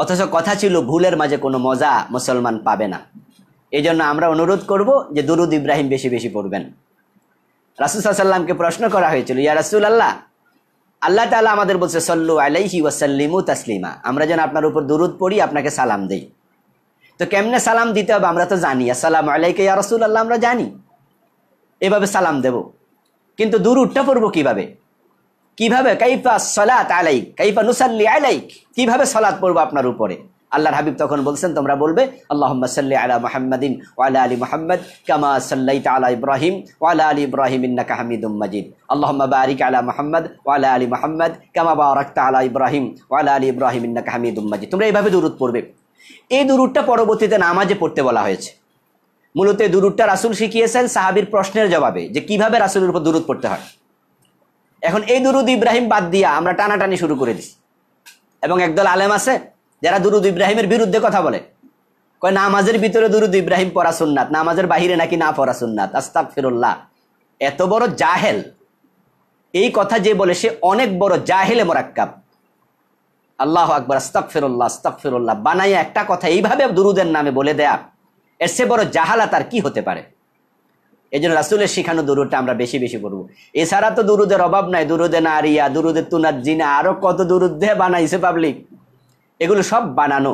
অথচ কথা ছিল ভুলের মাঝে কোনো মজা মুসলমান পাবে না এই জন্য আমরা অনুরোধ করব যে দুরুদ ইব্রাহিম বেশি বেশি পড়বেন রাসুল সাল্লামকে প্রশ্ন করা হয়েছিল ইয়া রাসুল আল্লাহ আল্লাহ তালা আমাদের বলছে সল্লু আলাইহি ওয়াসাল্লিমু তাসলিমা আমরা যেন আপনার উপর দুরুদ পড়ি আপনাকে সালাম দেই তো কেমনে সালাম দিতে হবে আমরা তো জানি আসসালাম আলাইকে ইয়া রসুল আল্লাহ আমরা জানি এভাবে সালাম দেব কিন্তু দুরুদটা পড়বো কিভাবে কিভাবে কাইফা সলাত আলাইক কাইফা নুসাল্লি আলাইক কিভাবে সলাৎ পড়বো আপনার উপরে আল্লাহর হাবিব তখন বলছেন তোমরা বলবে আল্লাহ সাল্লি আলা মোহাম্মদিন ওয়ালা আলী মোহাম্মদ কামা সাল্লাই আলা ইব্রাহিম ওয়ালা আলী ইব্রাহিম ইন্না কাহামিদুম মজিদ আল্লাহ বারিক আলা মোহাম্মদ ওয়ালা আলী মোহাম্মদ কামা বারাক্তা আলা ইব্রাহিম ওয়ালা আলী ইব্রাহিম ইন্না কাহামিদুম মজিদ তোমরা এইভাবে দূরত পড়বে এই দূরটা পরবর্তীতে নামাজে পড়তে বলা হয়েছে মূলত এই দূরটা রাসুল শিখিয়েছেন সাহাবির প্রশ্নের জবাবে যে কিভাবে রাসুলের উপর দূরত পড়তে হয় এখন এই দুরুদ ইব্রাহিম বাদ দিয়া আমরা টানাটানি শুরু করে দিছি এবং একদল আলেম আছে যারা দুরুদ ইব্রাহিমের বিরুদ্ধে কথা বলে কয় নামাজের ভিতরে দুরুদ ইব্রাহিম পড়া সুন্নাত নামাজের বাহিরে নাকি না পড়া সুন্নাত আস্তাক ফিরুল্লাহ এত বড় জাহেল এই কথা যে বলে সে অনেক বড় জাহেলে মোরাক্কাব আল্লাহ আকবর আস্তাক ফিরুল্লাহ আস্তাক ফিরুল্লাহ বানাইয়া একটা কথা এইভাবে দুরুদের নামে বলে দেয়া এর সে বড় জাহালা তার কি হতে পারে এই জন্য রাসুলের শিখানো দুরুদটা আমরা বেশি বেশি করবো এছাড়া তো দুরুদের অভাব নাই দুরুদে নারিয়া দুরুদের তুনার জিনা আরো কত দুরুদ্ধে বানাইছে পাবলিক এগুলো সব বানানো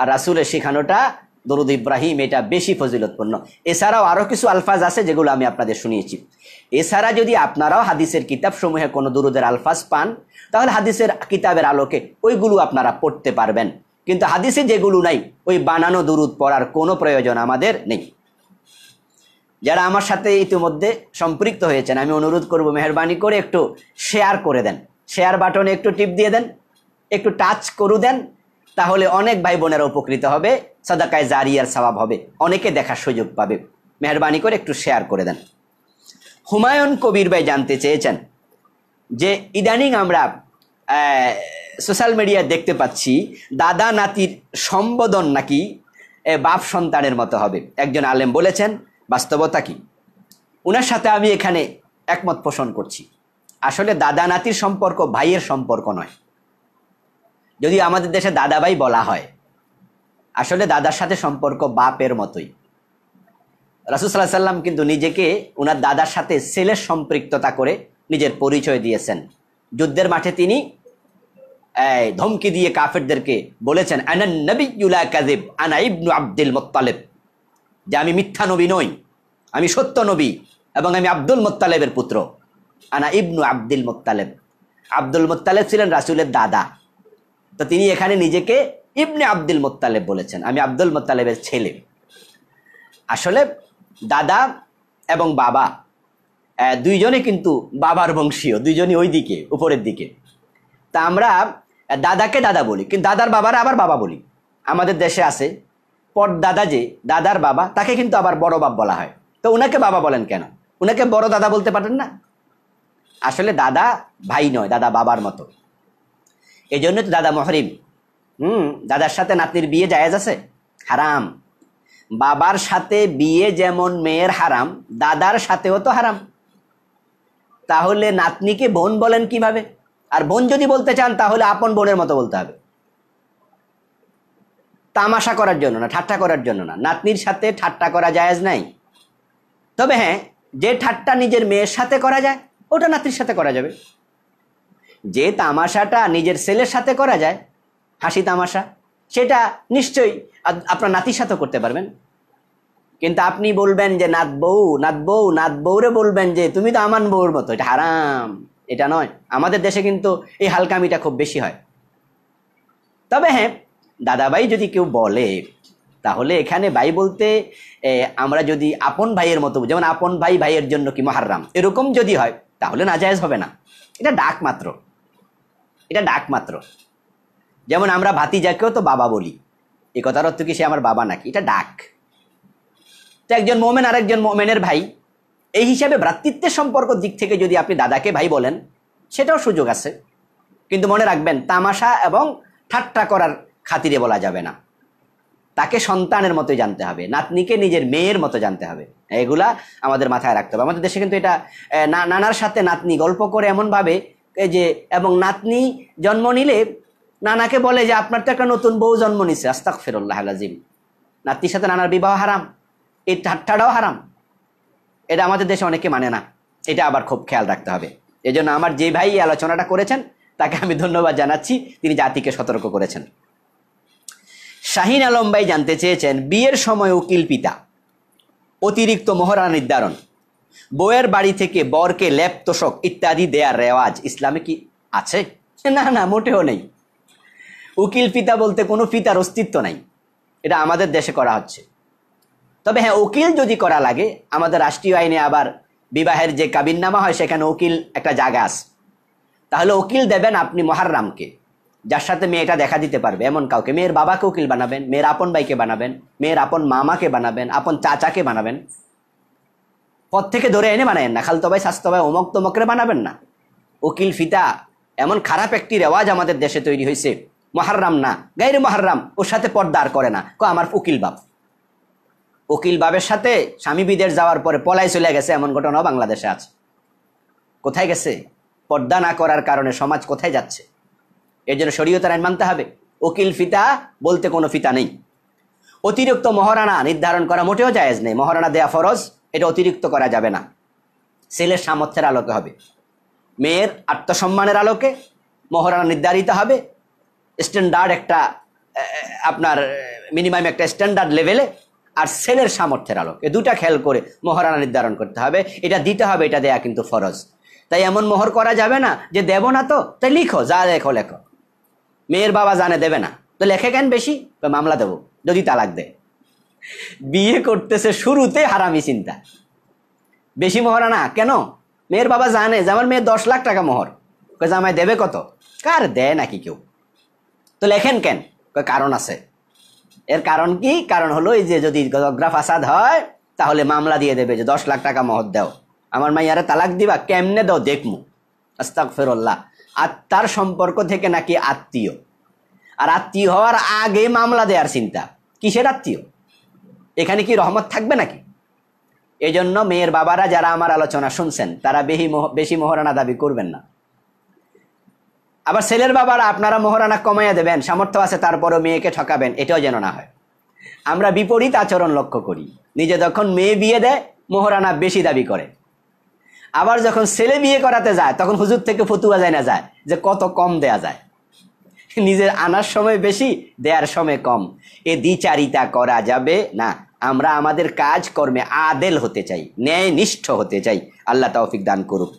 আর রাসুলের শেখানোটা দরুদ ইব্রাহিম এটা বেশি ফজিলতপূর্ণ এছাড়াও আরও কিছু আলফাজ আছে যেগুলো আমি আপনাদের শুনিয়েছি এছাড়া যদি আপনারাও হাদিসের কিতাব সমূহে কোনো দুরুদের আলফাজ পান তাহলে হাদিসের কিতাবের আলোকে ওইগুলো আপনারা পড়তে পারবেন কিন্তু হাদিসে যেগুলো নাই ওই বানানো দুরুদ পড়ার কোনো প্রয়োজন আমাদের নেই যারা আমার সাথে ইতিমধ্যে সম্পৃক্ত হয়েছেন আমি অনুরোধ করব মেহরবানি করে একটু শেয়ার করে দেন শেয়ার বাটনে একটু টিপ দিয়ে দেন একটু টাচ করু দেন তাহলে অনেক ভাই বোনেরা উপকৃত হবে সদাকায় জারিয়ার স্বভাব হবে অনেকে দেখার সুযোগ পাবে মেহরবানি করে একটু শেয়ার করে দেন হুমায়ুন কবির ভাই জানতে চেয়েছেন যে ইদানিং আমরা সোশ্যাল মিডিয়ায় দেখতে পাচ্ছি দাদা নাতির সম্বোধন নাকি বাপ সন্তানের মতো হবে একজন আলেম বলেছেন বাস্তবতা কি ওনার সাথে আমি এখানে একমত পোষণ করছি আসলে দাদা নাতির সম্পর্ক ভাইয়ের সম্পর্ক নয় যদি আমাদের দেশে দাদাভাই বলা হয় আসলে দাদার সাথে সম্পর্ক বাপের মতোই রাসুসাল্লাহ সাল্লাম কিন্তু নিজেকে ওনার দাদার সাথে সেলের সম্পৃক্ততা করে নিজের পরিচয় দিয়েছেন যুদ্ধের মাঠে তিনি ধমকি দিয়ে কাফেরদেরকে বলেছেন আনান নবীলা কাজিব আনা ইবনু আব্দুল মোত্তালেব যে আমি মিথ্যা নবী নই আমি সত্য নবী এবং আমি আব্দুল মোত্তালেবের পুত্র আনা ইবনু আব্দুল মোত্তালেব আব্দুল মোত্তালেব ছিলেন রাসুলের দাদা তো তিনি এখানে নিজেকে ইবনে আব্দুল মোত্তালেব বলেছেন আমি আব্দুল মোত্তালেবের ছেলে আসলে দাদা এবং বাবা দুইজনে কিন্তু বাবার বংশীয় দুইজনই ওই দিকে উপরের দিকে তা আমরা দাদাকে দাদা বলি কিন্তু দাদার বাবারা আবার বাবা বলি আমাদের দেশে আছে পর দাদা যে দাদার বাবা তাকে কিন্তু আবার বড় বাপ বলা হয় তো ওনাকে বাবা বলেন কেন ওনাকে বড় দাদা বলতে পারেন না আসলে দাদা ভাই নয় দাদা বাবার মতো এই জন্য তো দাদা মহরিম হুম দাদার সাথে নাতির বিয়ে জায়েজ আছে হারাম বাবার সাথে বিয়ে যেমন মেয়ের হারাম দাদার সাথেও তো হারাম তাহলে নাতনিকে বোন বলেন কিভাবে আর বোন যদি বলতে চান তাহলে আপন বোনের মতো বলতে হবে তামাশা করার জন্য না ঠাট্টা করার জন্য না নাতনির সাথে ঠাট্টা করা জায়েজ নাই তবে হ্যাঁ যে ঠাট্টা নিজের মেয়ের সাথে করা যায় ওটা নাতির সাথে করা যাবে যে তামাশাটা নিজের ছেলের সাথে করা যায় হাসি তামাশা সেটা নিশ্চয়ই আপনার নাতির সাথেও করতে পারবেন কিন্তু আপনি বলবেন যে নাত বউ নাত বউ নাত বউরে বলবেন যে তুমি তো আমান বউর মতো এটা হারাম এটা নয় আমাদের দেশে কিন্তু এই হালকামিটা খুব বেশি হয় তবে হ্যাঁ দাদাভাই যদি কেউ বলে তাহলে এখানে ভাই বলতে আমরা যদি আপন ভাইয়ের মতো যেমন আপন ভাই ভাইয়ের জন্য কি মহারাম এরকম যদি হয় তাহলে নাজায়জ হবে না এটা ডাক মাত্র এটা ডাক মাত্র যেমন আমরা ভাতিজাকেও তো বাবা বলি এ কথার অর্থ কি সে আমার বাবা নাকি এটা ডাক তো একজন মোমেন আর একজন মোমেনের ভাই এই হিসাবে ভ্রাতৃত্বের সম্পর্ক দিক থেকে যদি আপনি দাদাকে ভাই বলেন সেটাও সুযোগ আছে কিন্তু মনে রাখবেন তামাশা এবং ঠাট্টা করার খাতিরে বলা যাবে না তাকে সন্তানের মতো জানতে হবে নাতনিকে নিজের মেয়ের মতো জানতে হবে এগুলা আমাদের মাথায় রাখতে হবে আমাদের দেশে কিন্তু এটা নানার সাথে নাতনি গল্প করে এমনভাবে এই যে এবং নাতনি জন্ম নিলে নানাকে বলে যে আপনার তো একটা নতুন বউ জন্ম নিছে আস্তাক ফেরুল্লাহ আলাজিম নাতির সাথে নানার বিবাহ হারাম এই ঠাট্টাটাও হারাম এটা আমাদের দেশে অনেকে মানে না এটা আবার খুব খেয়াল রাখতে হবে এই জন্য আমার যে ভাই আলোচনাটা করেছেন তাকে আমি ধন্যবাদ জানাচ্ছি তিনি জাতিকে সতর্ক করেছেন শাহিন আলম ভাই জানতে চেয়েছেন বিয়ের সময় উকিল পিতা অতিরিক্ত মহড়া নির্ধারণ বউয়ের বাড়ি থেকে বরকে ল্যাপ তোষক ইত্যাদি দেয়ার রেওয়াজ ইসলামে কি আছে না না মোটেও নেই উকিল ফিতা বলতে কোনো ফিতার অস্তিত্ব নাই এটা আমাদের দেশে করা হচ্ছে তবে হ্যাঁ উকিল যদি করা লাগে আমাদের রাষ্ট্রীয় আইনে আবার বিবাহের যে কাবিননামা হয় সেখানে উকিল একটা জায়গা আছে তাহলে উকিল দেবেন আপনি মহাররামকে যার সাথে মেয়েটা দেখা দিতে পারবে এমন কাউকে মেয়ের বাবাকে উকিল বানাবেন মেয়ের আপন ভাইকে বানাবেন মেয়ের আপন মামাকে বানাবেন আপন চাচাকে বানাবেন পথ থেকে ধরে এনে বানায়েন না স্বাস্থ্য ভাই অমক তমকরে বানাবেন না উকিল ফিতা এমন খারাপ একটি রেওয়াজ আমাদের দেশে তৈরি হয়েছে মহারাম না গাইরে মহারাম ওর সাথে পর্দার করে না ক আমার উকিল বাপ উকিল বাবের সাথে স্বামী বিদের যাওয়ার পরে পলাই চলে গেছে এমন ঘটনাও বাংলাদেশে আছে কোথায় গেছে পর্দা না করার কারণে সমাজ কোথায় যাচ্ছে এর জন্য শরীয়তার আইন মানতে হবে উকিল ফিতা বলতে কোনো ফিতা নেই অতিরিক্ত মহারানা নির্ধারণ করা মোটেও জায়েজ নেই মহারানা দেয়া ফরজ এটা অতিরিক্ত করা যাবে না ছেলের সামর্থ্যের আলোকে হবে মেয়ের আত্মসম্মানের আলোকে মহারানা নির্ধারিত হবে স্ট্যান্ডার্ড একটা আপনার মিনিমাম একটা স্ট্যান্ডার্ড লেভেলে আর ছেলের সামর্থ্যের আলোকে দুটা খেয়াল করে মহারানা নির্ধারণ করতে হবে এটা দিতে হবে এটা দেয়া কিন্তু ফরজ তাই এমন মোহর করা যাবে না যে দেব না তো তাই লিখো যা দেখো লেখো মেয়ের বাবা জানে দেবে না তো লেখে কেন বেশি মামলা দেবো যদি তালাক দেয় বিয়ে করতেছে শুরুতে হারামি চিন্তা বেশি মহরা না কেন মেয়ের বাবা জানে যে আমার মেয়ে দশ লাখ টাকা মোহর জামাই দেবে কত কার দেয় নাকি কেউ তো লেখেন কেন কারণ আছে এর কারণ কি কারণ হলো এই যে যদি গজগ্রাফ আসাদ হয় তাহলে মামলা দিয়ে দেবে যে দশ লাখ টাকা মহর দাও আমার আরে তালাক দিবা কেমনে দাও দেখমু আস্তাক আর আত্মার সম্পর্ক থেকে নাকি আত্মীয় আর আত্মীয় হওয়ার আগে মামলা দেওয়ার চিন্তা কিসের আত্মীয় এখানে কি রহমত থাকবে নাকি এজন্য মেয়ের বাবারা যারা আমার আলোচনা শুনছেন তারা বেশি বেশি মোহরানা দাবি করবেন না আবার ছেলের বাবারা আপনারা মোহরানা কমাইয়া দেবেন সামর্থ্য আছে তারপরও মেয়েকে ঠকাবেন এটাও যেন না হয় আমরা বিপরীত আচরণ লক্ষ্য করি নিজে যখন মেয়ে বিয়ে দেয় মোহরানা বেশি দাবি করে আবার যখন ছেলে বিয়ে করাতে যায় তখন হুজুর থেকে ফতুয়া যায় না যায় যে কত কম দেয়া যায় নিজের আনার সময় বেশি দেয়ার সময় কম এ দ্বিচারিতা করা যাবে না আমরা আমাদের কাজ কর্মে আদেল হতে চাই ন্যায় নিষ্ঠ হতে চাই আল্লাহ তৌফিক দান করুক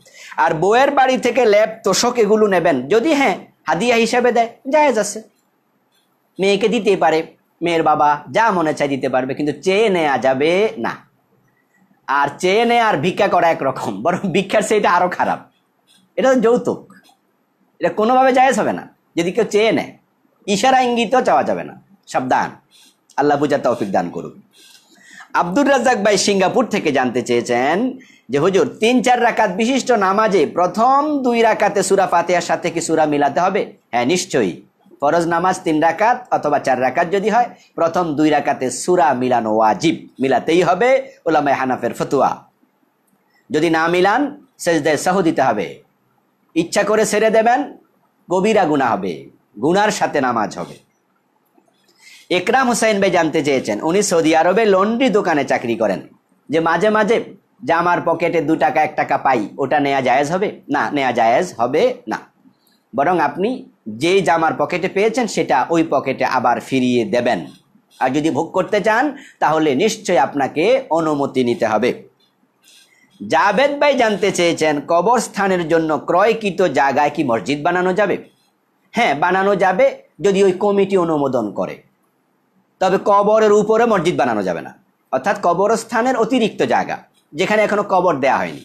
আর বউয়ের বাড়ি থেকে ল্যাব তোষক এগুলো নেবেন যদি হ্যাঁ হাদিয়া হিসাবে দেয় জায়েজ আছে মেয়েকে দিতে পারে মেয়ের বাবা যা মনে চাই দিতে পারবে কিন্তু চেয়ে নেওয়া যাবে না আর চেয়ে নেয় আর ভিক্ষা করা একরকম বরং ভিক্ষার সেইটা আরও খারাপ এটা যৌতুক এটা কোনোভাবে জায়েজ হবে না যদি কেউ চেয়ে নেয় ইশারা ইঙ্গিতও চাওয়া যাবে না সাবধান আল্লাহ পূজা তৌফিক দান করুক আব্দুর রাজ্জাক ভাই সিঙ্গাপুর থেকে জানতে চেয়েছেন যে হুজুর তিন চার রাকাত বিশিষ্ট নামাজে প্রথম দুই রাকাতে সুরা ফাতেহার সাথে কি সুরা মিলাতে হবে হ্যাঁ নিশ্চয়ই ফরজ নামাজ তিন রাকাত অথবা চার রাকাত যদি হয় প্রথম দুই রাকাতে সুরা মিলানো ওয়াজিব মিলাতেই হবে ওলামায় হানাফের ফতুয়া যদি না মিলান সেজদায় সাহু দিতে হবে ইচ্ছা করে ছেড়ে দেবেন গভীরা গুণা হবে গুনার সাথে নামাজ হবে একরাম হোসাইন ভাই জানতে চেয়েছেন উনি সৌদি আরবে লন্ড্রি দোকানে চাকরি করেন যে মাঝে মাঝে জামার পকেটে দু টাকা এক টাকা পাই ওটা নেয়া জায়েজ হবে না নেয়া জায়েজ হবে না বরং আপনি যেই জামার পকেটে পেয়েছেন সেটা ওই পকেটে আবার ফিরিয়ে দেবেন আর যদি ভোগ করতে চান তাহলে নিশ্চয় আপনাকে অনুমতি নিতে হবে জাবেদ ভাই জানতে চেয়েছেন কবরস্থানের জন্য ক্রয়কৃত জায়গায় কি মসজিদ বানানো যাবে হ্যাঁ বানানো যাবে যদি ওই কমিটি অনুমোদন করে তবে কবরের উপরে মসজিদ বানানো যাবে না অর্থাৎ কবরস্থানের অতিরিক্ত জায়গা যেখানে এখনো কবর দেয়া হয়নি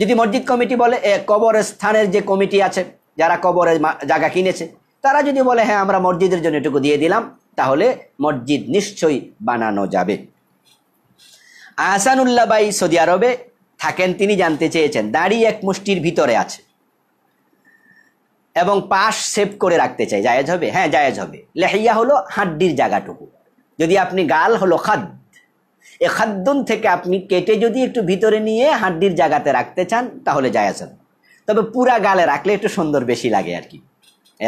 যদি মসজিদ কমিটি বলে কবরস্থানের যে কমিটি আছে যারা কবরের জায়গা কিনেছে তারা যদি বলে হ্যাঁ আমরা মসজিদের জন্য এটুকু দিয়ে দিলাম তাহলে মসজিদ নিশ্চয়ই বানানো যাবে আহসানুল্লাহ বাই সৌদি আরবে থাকেন তিনি জানতে চেয়েছেন দাড়ি এক মুষ্টির ভিতরে আছে এবং পাশ সেভ করে রাখতে চাই জায়েজ হবে হ্যাঁ জায়েজ হবে লেহাইয়া হলো হাড্ডির জায়গাটুকু যদি আপনি গাল হলো খাদ এ খাদ্দন থেকে আপনি কেটে যদি একটু ভিতরে নিয়ে হাড্ডির জায়গাতে রাখতে চান তাহলে যায় আসেন তবে পুরা গালে রাখলে একটু সুন্দর বেশি লাগে আর কি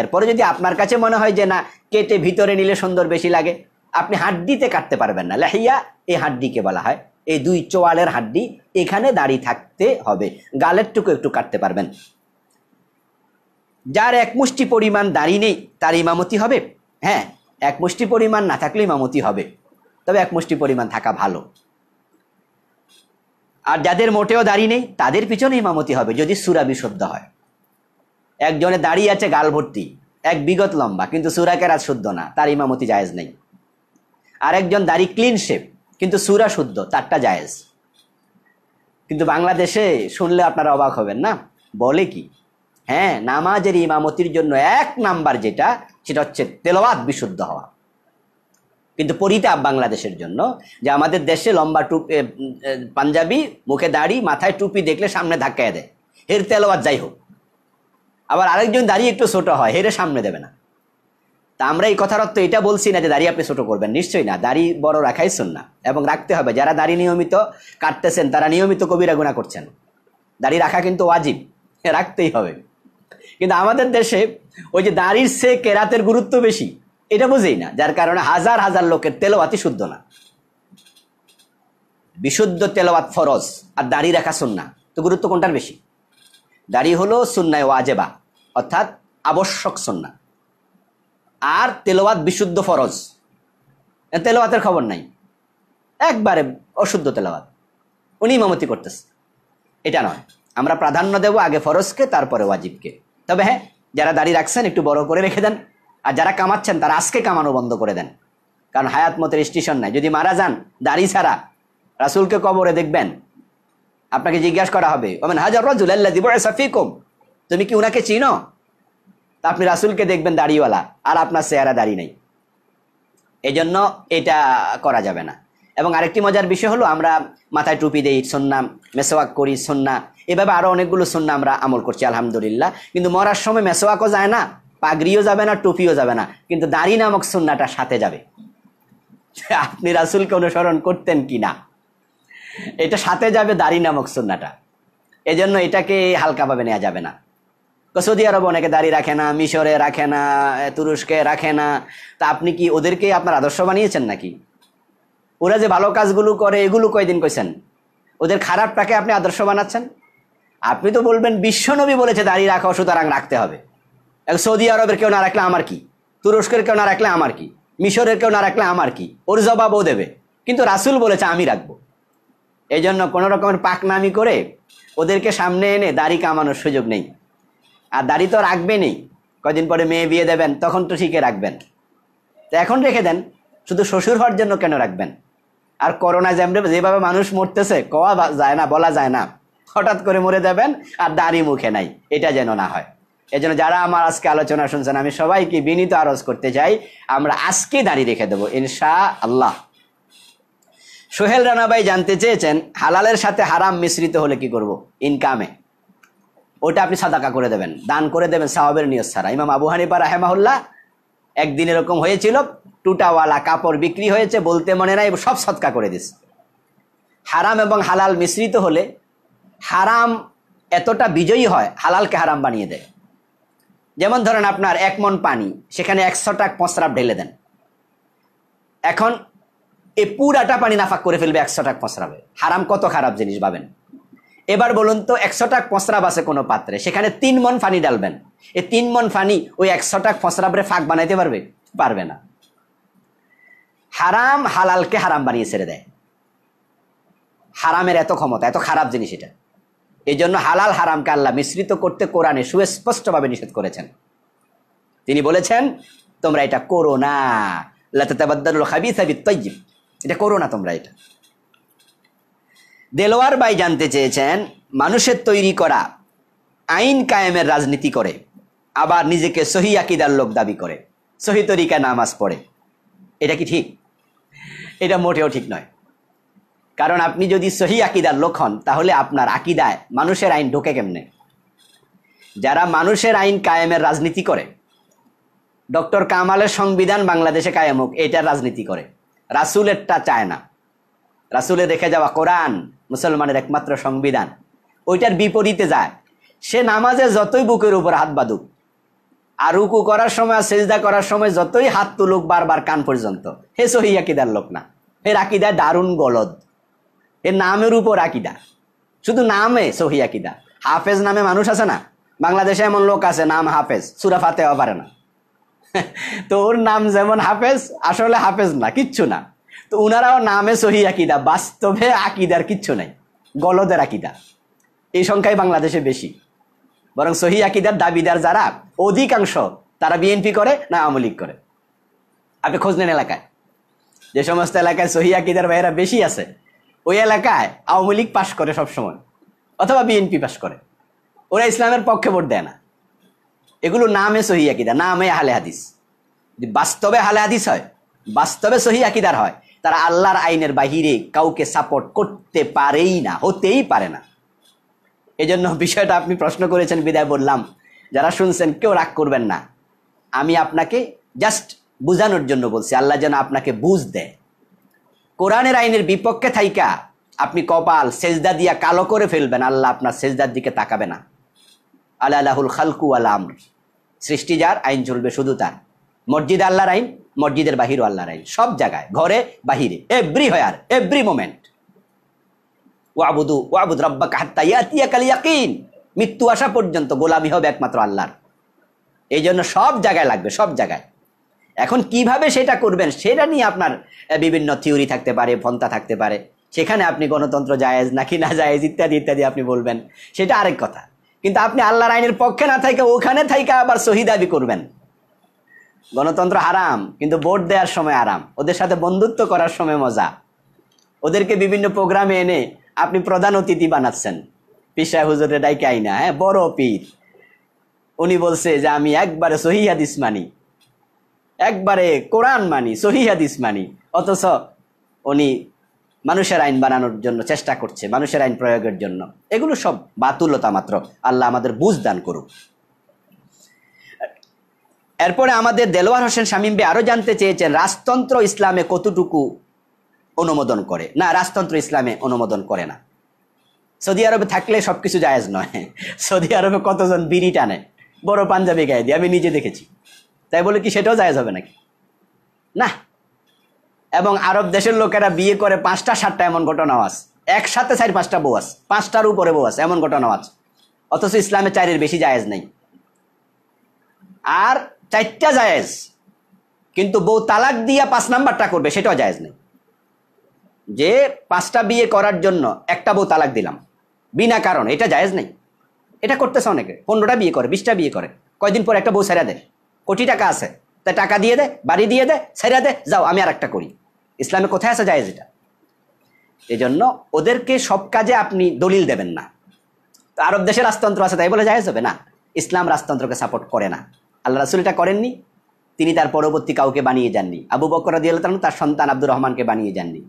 এরপরে যদি আপনার কাছে মনে হয় যে না কেটে ভিতরে নিলে সুন্দর বেশি লাগে আপনি হাড্ডিতে কাটতে পারবেন না লেহিয়া এই হাড্ডিকে বলা হয় এই দুই চোয়ালের হাড্ডি এখানে দাঁড়িয়ে থাকতে হবে গালেরটুকু একটু কাটতে পারবেন যার এক মুষ্টি পরিমাণ দাড়ি নেই তার ইমামতি হবে হ্যাঁ এক মুষ্টি পরিমাণ না থাকলে ইমামতি হবে তবে এক মুষ্টি পরিমাণ থাকা ভালো আর যাদের মোটেও দাড়ি নেই তাদের পিছনে ইমামতি হবে যদি সুরা বিশুদ্ধ হয় একজনে দাঁড়িয়ে আছে গাল ভর্তি এক বিগত লম্বা কিন্তু সুরা কেরাত শুদ্ধ না তার ইমামতি জায়েজ নেই আর একজন দাড়ি ক্লিন শেপ কিন্তু সুরা শুদ্ধ তারটা জায়েজ কিন্তু বাংলাদেশে শুনলে আপনারা অবাক হবেন না বলে কি হ্যাঁ নামাজের ইমামতির জন্য এক নাম্বার যেটা সেটা হচ্ছে তেলোয়াত বিশুদ্ধ হওয়া কিন্তু পরিতাপ বাংলাদেশের জন্য যে আমাদের দেশে লম্বা টুপি পাঞ্জাবি মুখে দাড়ি মাথায় টুপি দেখলে সামনে ধাক্কায় দেয় হের তেলোয়াত যাই হোক আবার আরেকজন দাঁড়িয়ে একটু ছোট হয় হেরে সামনে দেবে না তা আমরা এই কথার অর্থ এটা বলছি না যে দাড়ি আপনি ছোট করবেন নিশ্চয়ই না দাড়ি বড় রাখাই না এবং রাখতে হবে যারা দাড়ি নিয়মিত কাটতেছেন তারা নিয়মিত কবিরা গুণা করছেন দাড়ি রাখা কিন্তু ওয়াজিব রাখতেই হবে কিন্তু আমাদের দেশে ওই যে দাড়ির সে কেরাতের গুরুত্ব বেশি এটা বুঝেই না যার কারণে হাজার হাজার লোকের তেলোয়াতি শুদ্ধ না বিশুদ্ধ তেলোয়াত ফরজ আর দাড়ি রাখা সুন্না তো গুরুত্ব কোনটার বেশি দাড়ি হলো সুন্নায় ওয়াজেবা অর্থাৎ আবশ্যক সুন্না আর তেলোয়াত বিশুদ্ধ ফরজ তেলোয়াতের খবর নাই একবারে অশুদ্ধ তেলাওয়াত উনি মামতি করতেছে এটা নয় আমরা প্রাধান্য দেব আগে ফরজকে তারপরে ওয়াজিবকে তবে হ্যাঁ যারা দাড়ি রাখছেন একটু বড় করে রেখে দেন আর যারা কামাচ্ছেন তারা আজকে কামানো বন্ধ করে দেন কারণ হায়াত মতের স্টেশন নাই যদি মারা যান দাড়ি ছাড়া রাসুলকে কবরে দেখবেন আপনাকে জিজ্ঞাসা করা হবে ওমেন হাজার আল্লাহ দিব সাফিকুম তুমি কি ওনাকে চিনো তা আপনি রাসুলকে দেখবেন দাড়িওয়ালা আর আপনার চেহারা দাড়ি নেই এজন্য এটা করা যাবে না এবং আরেকটি মজার বিষয় হলো আমরা মাথায় টুপি দিই সন্না মেসোয়াক করি সন্না এভাবে আরও অনেকগুলো শূন্য আমরা আমল করছি আলহামদুলিল্লাহ কিন্তু মরার সময় মেসোয়াকও যায় না পাগড়িও যাবে না টুপিও যাবে না কিন্তু দাড়ি নামক সুন্নাটা সাথে যাবে আপনি রাসুলকে অনুসরণ করতেন কি না এটা সাথে যাবে দাঁড়ি নামক সুন্নাটা এজন্য এটাকে হালকাভাবে নেওয়া যাবে না সৌদি আরব অনেকে দাঁড়িয়ে রাখে না মিশরে রাখে না তুরস্কে রাখে না তা আপনি কি ওদেরকে আপনার আদর্শ বানিয়েছেন নাকি ওরা যে ভালো কাজগুলো করে এগুলো কয়দিন কইছেন ওদের খারাপটাকে আপনি আদর্শ বানাচ্ছেন আপনি তো বলবেন বিশ্বনবী বলেছে দাঁড়িয়ে রাখা সুতরাং রাখতে হবে সৌদি আরবের কেউ না রাখলে আমার কি তুরস্কের কেউ না রাখলে আমার কি মিশরের কেউ না রাখলে আমার কি ওর জবাবও দেবে কিন্তু রাসুল বলেছে আমি রাখবো এই জন্য কোনো রকমের পাকনামি করে ওদেরকে সামনে এনে দাড়ি কামানোর সুযোগ নেই আর দাড়ি তো রাখবেনই কদিন পরে মেয়ে বিয়ে দেবেন তখন তো ঠিকই রাখবেন তো এখন রেখে দেন শুধু শ্বশুর হওয়ার জন্য কেন রাখবেন আর করোনা যেমন যেভাবে মানুষ মরতেছে কওয়া যায় না বলা যায় না হঠাৎ করে মরে যাবেন আর দাঁড়ি মুখে নাই এটা যেন না হয় এজন্য যারা আমার আজকে আলোচনা শুনছেন আমি সবাইকে বিনীত আরজ করতে চাই আমরা আজকে দাঁড়িয়ে রেখে দেবো ইনশা আল্লাহ সোহেল রানা ভাই জানতে চেয়েছেন হালালের সাথে হারাম মিশ্রিত হলে কি করব ইনকামে ওটা আপনি সাদাকা করে দেবেন দান করে দেবেন সাহাবের নিয়োগ ছাড়া ইমাম আবু হানিপা রাহেমাহুল্লাহ একদিন এরকম হয়েছিল টুটাওয়ালা কাপড় বিক্রি হয়েছে বলতে মনে নাই সব সৎকা করে দিস হারাম এবং হালাল মিশ্রিত হলে হারাম এতটা বিজয়ী হয় হালালকে হারাম বানিয়ে দেয় যেমন ধরেন আপনার এক মন পানি সেখানে একশো টাক পঁচরাপ ঢেলে দেন এখন এ পুরাটা পানি নাফাক করে ফেলবে একশো টাক পঁচরাবে হারাম কত খারাপ জিনিস পাবেন এবার বলুন তো একশো টাক পঁচরাব আছে কোনো পাত্রে সেখানে তিন মন পানি ডালবেন এ তিন মন পানি ওই একশো টাক পঁচরাবরে ফাঁক বানাইতে পারবে পারবে না হারাম হালালকে হারাম বানিয়ে ছেড়ে দেয় হারামের এত ক্ষমতা এত খারাপ জিনিস এটা এই জন্য হালাল হারামকে আল্লাহ মিশ্রিত করতে কোরআনে সুস্পষ্টভাবে নিষেধ করেছেন তিনি বলেছেন তোমরা এটা করো না এটা করো না তোমরা এটা দেলোয়ার বাই জানতে চেয়েছেন মানুষের তৈরি করা আইন কায়েমের রাজনীতি করে আবার নিজেকে সহি আকিদার লোক দাবি করে সহি তরিকা নামাজ পড়ে এটা কি ঠিক এটা মোটেও ঠিক নয় কারণ আপনি যদি সহি আকিদার লোক হন তাহলে আপনার আকিদায় মানুষের আইন ঢোকে কেমনে যারা মানুষের আইন কায়েমের রাজনীতি করে ডক্টর কামালের সংবিধান বাংলাদেশে কায়েম হোক এটা রাজনীতি করে রাসুলেরটা চায় না রাসুলে দেখে যাওয়া কোরআন মুসলমানের একমাত্র সংবিধান ওইটার বিপরীতে যায় সে নামাজে যতই বুকের উপর হাত বাঁধুক আর উকু করার সময় সেজদা করার সময় যতই হাত তুলুক বারবার কান পর্যন্ত হে সহি আকিদার লোক না হে রাকিদা দারুণ গলদ এর নামের উপর আকিদা শুধু নামে সহি আকিদা হাফেজ নামে মানুষ আছে না বাংলাদেশে এমন লোক আছে নাম হাফেজ সুরা ফাতেওয়া পারে না তো ওর নাম যেমন হাফেজ আসলে হাফেজ না কিচ্ছু না তো ওনারাও নামে সহি আকিদা বাস্তবে আকিদার কিচ্ছু নাই গলদের আকিদা এই সংখ্যাই বাংলাদেশে বেশি বরং সহি আকিদার দাবিদার যারা অধিকাংশ তারা বিএনপি করে না আওয়ামী লীগ করে আপনি খোঁজ নেন এলাকায় যে সমস্ত এলাকায় সহি আকিদার ভাইয়েরা বেশি আছে ওই এলাকায় আওয়ামী লীগ পাশ করে সবসময় অথবা বিএনপি পাশ করে ওরা ইসলামের পক্ষে ভোট দেয় না এগুলো নামে সহি আকিদা নামে হালে হাদিস বাস্তবে হালে হাদিস হয় বাস্তবে সহি আকিদার হয় তারা আল্লাহর আইনের বাহিরে কাউকে সাপোর্ট করতে পারেই না হতেই পারে না এজন্য বিষয়টা আপনি প্রশ্ন করেছেন বিদায় বললাম যারা শুনছেন কেউ রাগ করবেন না আমি আপনাকে জাস্ট বোঝানোর জন্য বলছি আল্লাহ যেন আপনাকে বুঝ দেয় কোরআনের আইনের বিপক্ষে থাইকা আপনি কপাল সেজদা দিয়া কালো করে ফেলবেন আল্লাহ আপনার সেজদার দিকে তাকাবে না আল্লাহ আল্লাহুল খালকু আল্লাহ আমর সৃষ্টি যার আইন চলবে শুধু তার মসজিদ আল্লাহর আইন মসজিদের বাহির আল্লাহর আইন সব জায়গায় ঘরে বাহিরে এভরি হয়ার এভরি মোমেন্ট ওয়াবুদু ওয়াবুদ রব্বা কাহাত্তা ইয়াতিয়া কাল মৃত্যু আসা পর্যন্ত গোলামি হবে একমাত্র আল্লাহর এই জন্য সব জায়গায় লাগবে সব জায়গায় এখন কিভাবে সেটা করবেন সেটা নিয়ে আপনার বিভিন্ন থিওরি থাকতে পারে ভন্তা থাকতে পারে সেখানে আপনি গণতন্ত্র জায়েজ নাকি না জায়েজ ইত্যাদি ইত্যাদি আপনি বলবেন সেটা আরেক কথা কিন্তু আপনি আল্লাহর আইনের পক্ষে না থাকে ওখানে থাইকা আবার সহি দাবি করবেন গণতন্ত্র আরাম কিন্তু ভোট দেওয়ার সময় আরাম ওদের সাথে বন্ধুত্ব করার সময় মজা ওদেরকে বিভিন্ন প্রোগ্রামে এনে আপনি প্রধান অতিথি বানাচ্ছেন পিসা হুজুরের ডাইকে আইনা হ্যাঁ বড় পীর উনি বলছে যে আমি একবারে সহি হাদিস মানি একবারে কোরআন মানি সহি হাদিস মানি অথচ উনি মানুষের আইন বানানোর জন্য চেষ্টা করছে মানুষের আইন প্রয়োগের জন্য এগুলো সব বাতুলতা মাত্র আল্লাহ আমাদের বুঝ দান করুক এরপরে আমাদের দেলোয়ার হোসেন বে আরও জানতে চেয়েছেন রাজতন্ত্র ইসলামে কতটুকু অনুমোদন করে না রাজতন্ত্র ইসলামে অনুমোদন করে না সৌদি আরবে থাকলে সব কিছু জায়েজ নয় সৌদি আরবে কতজন বিড়ি টানে বড় পাঞ্জাবি গায়ে দিয়ে আমি নিজে দেখেছি তাই বলে কি সেটাও জায়জ হবে নাকি না এবং আরব দেশের লোকেরা বিয়ে করে পাঁচটা সাতটা এমন ঘটনাও আছে একসাথে চার পাঁচটা বউ আছে পাঁচটার উপরে বউ আছে এমন ঘটনাও আছে অথচ ইসলামে চারের বেশি জায়েজ নেই আর চারটা জায়েজ কিন্তু বউ তালাক দিয়া পাঁচ নাম্বারটা করবে সেটাও জায়েজ নেই যে পাঁচটা বিয়ে করার জন্য একটা বউ তালাক দিলাম বিনা কারণ এটা জায়েজ নেই এটা করতেছে অনেকে পনেরোটা বিয়ে করে বিশটা বিয়ে করে কয়দিন পর একটা বউ সেরা দেয় কোটি টাকা আছে তাই টাকা দিয়ে দে বাড়ি দিয়ে দে ছেড়া দে যাও আমি আর একটা করি ইসলামে কোথায় আসা যায় যেটা এই জন্য ওদেরকে সব কাজে আপনি দলিল দেবেন না তো আরব দেশে রাজতন্ত্র আছে তাই বলে যায় যাবে না ইসলাম রাজতন্ত্রকে সাপোর্ট করে না আল্লাহ রাসুল এটা করেননি তিনি তার পরবর্তী কাউকে বানিয়ে যাননি আবু বকর রাদি আল্লাহ তার সন্তান আব্দুর রহমানকে বানিয়ে যাননি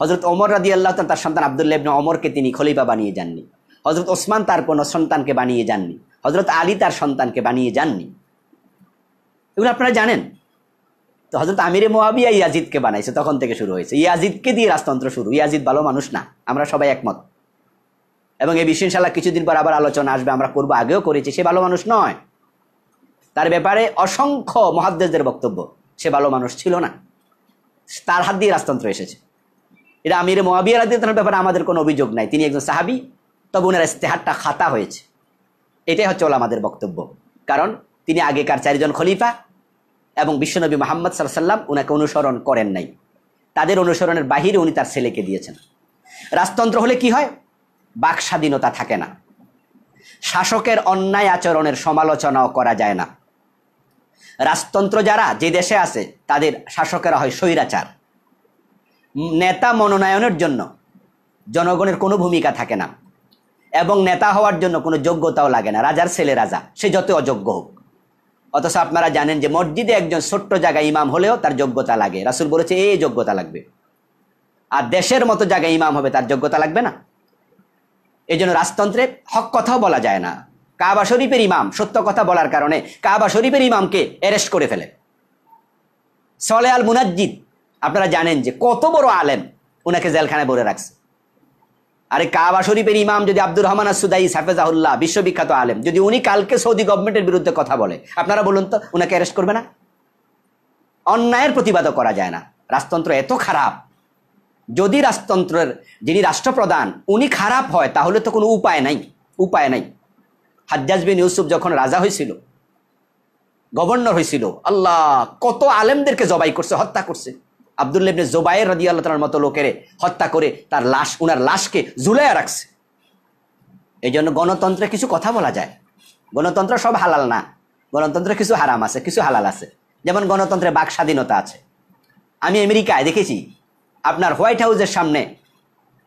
হজরত ওমর রাদি আল্লাহ তার সন্তান আবদুল্লাহ ইবনে ওমরকে তিনি খলিফা বানিয়ে যাননি হজরত ওসমান তার কোনো সন্তানকে বানিয়ে যাননি হজরত আলী তার সন্তানকে বানিয়ে যাননি এগুলো আপনারা জানেন তো হজরত আমিরে মোয়াবিয়া ইয়াজিদকে বানাইছে তখন থেকে শুরু হয়েছে ইয়াজিদকে দিয়ে রাজতন্ত্র শুরু ইয়াজিদ ভালো মানুষ না আমরা সবাই একমত এবং এই বিশ্ব কিছুদিন পর আবার আলোচনা আসবে আমরা করব আগেও করেছি সে ভালো মানুষ নয় তার ব্যাপারে অসংখ্য মহাদ্দেশদের বক্তব্য সে ভালো মানুষ ছিল না তার হাত দিয়ে রাজতন্ত্র এসেছে এটা আমির মোয়াবিয়া রাদি তার ব্যাপারে আমাদের কোনো অভিযোগ নাই তিনি একজন সাহাবি তবে ওনার ইস্তেহারটা খাতা হয়েছে এটাই হচ্ছে ওলা আমাদের বক্তব্য কারণ তিনি আগেকার চারিজন খলিফা এবং বিশ্বনবী মোহাম্মদ সাল্লাম ওনাকে অনুসরণ করেন নাই তাদের অনুসরণের বাহিরে উনি তার ছেলেকে দিয়েছেন রাজতন্ত্র হলে কি হয় বাক স্বাধীনতা থাকে না শাসকের অন্যায় আচরণের সমালোচনাও করা যায় না রাজতন্ত্র যারা যে দেশে আছে তাদের শাসকেরা হয় স্বৈরাচার নেতা মনোনয়নের জন্য জনগণের কোনো ভূমিকা থাকে না এবং নেতা হওয়ার জন্য কোনো যোগ্যতাও লাগে না রাজার ছেলে রাজা সে যত অযোগ্য হোক অথচ আপনারা জানেন যে মসজিদে একজন ছোট্ট জায়গায় ইমাম হলেও তার যোগ্যতা লাগে রাসুল বলেছে এই যোগ্যতা লাগবে আর দেশের মতো জায়গায় ইমাম হবে তার যোগ্যতা লাগবে না এই জন্য রাজতন্ত্রে হক কথাও বলা যায় না কাবা শরীফের ইমাম সত্য কথা বলার কারণে কাবা শরীফের ইমামকে অ্যারেস্ট করে ফেলে সলে আল মুনাজ্জিদ আপনারা জানেন যে কত বড় আলেম ওনাকে জেলখানায় বলে রাখছে আরে কাবা শরীফের ইমাম যদি আব্দুর রহমান আসুদাই সাফেজাহুল্লাহ বিশ্ববিখ্যাত আলেম যদি উনি কালকে সৌদি গভর্নমেন্টের বিরুদ্ধে কথা বলে আপনারা বলুন তো উনাকে অ্যারেস্ট করবে না অন্যায়ের প্রতিবাদও করা যায় না রাজতন্ত্র এত খারাপ যদি রাজতন্ত্রের যিনি রাষ্ট্রপ্রধান উনি খারাপ হয় তাহলে তো কোনো উপায় নাই উপায় নাই হাজ্জাজ বিন ইউসুফ যখন রাজা হয়েছিল গভর্নর হয়েছিল আল্লাহ কত আলেমদেরকে জবাই করছে হত্যা করছে আবদুল্লেবনে জোবায়ের রাজি আল্লাহ তালার মতো লোকেরে হত্যা করে তার লাশ উনার লাশকে ঝুলাইয়া রাখছে এই জন্য গণতন্ত্রে কিছু কথা বলা যায় গণতন্ত্র সব হালাল না গণতন্ত্রে কিছু হারাম আছে কিছু হালাল আছে যেমন গণতন্ত্রে বাক স্বাধীনতা আছে আমি আমেরিকায় দেখেছি আপনার হোয়াইট হাউসের সামনে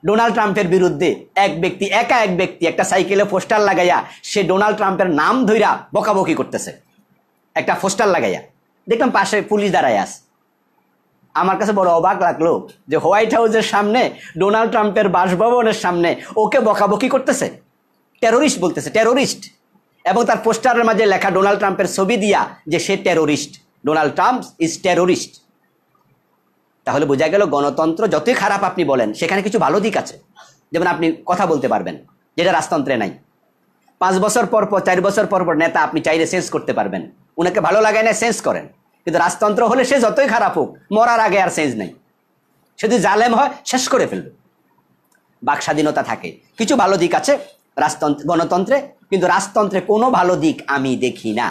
ডোনাল্ড ট্রাম্পের বিরুদ্ধে এক ব্যক্তি একা এক ব্যক্তি একটা সাইকেলে পোস্টার লাগাইয়া সে ডোনাল্ড ট্রাম্পের নাম ধইরা বকাবকি করতেছে একটা পোস্টার লাগাইয়া দেখলাম পাশে পুলিশ দাঁড়ায় আছে আমার কাছে বড় অবাক লাগলো যে হোয়াইট হাউসের সামনে ডোনাল্ড ট্রাম্পের বাসভবনের সামনে ওকে বকাবকি করতেছে টেরোরিস্ট বলতেছে টেরোরিস্ট এবং তার পোস্টারের মাঝে লেখা ডোনাল্ড ট্রাম্পের ছবি দিয়া যে সে terrorist Donald Trump is terrorist তাহলে বোঝা গেল গণতন্ত্র যতই খারাপ আপনি বলেন সেখানে কিছু ভালো দিক আছে যেমন আপনি কথা বলতে পারবেন যেটা রাজতন্ত্রে নাই পাঁচ বছর পর পর চার বছর পর পর নেতা আপনি চাইলে সেন্স করতে পারবেন ওনাকে ভালো লাগায় না সেন্স করেন কিন্তু রাজতন্ত্র হলে সে যতই খারাপ হোক মরার আগে আর চেঞ্জ নেই সে যদি জালেম হয় শেষ করে ফেলবে বাক স্বাধীনতা থাকে কিছু ভালো দিক আছে রাজতন্ত্র গণতন্ত্রে কিন্তু রাজতন্ত্রে কোনো ভালো দিক আমি দেখি না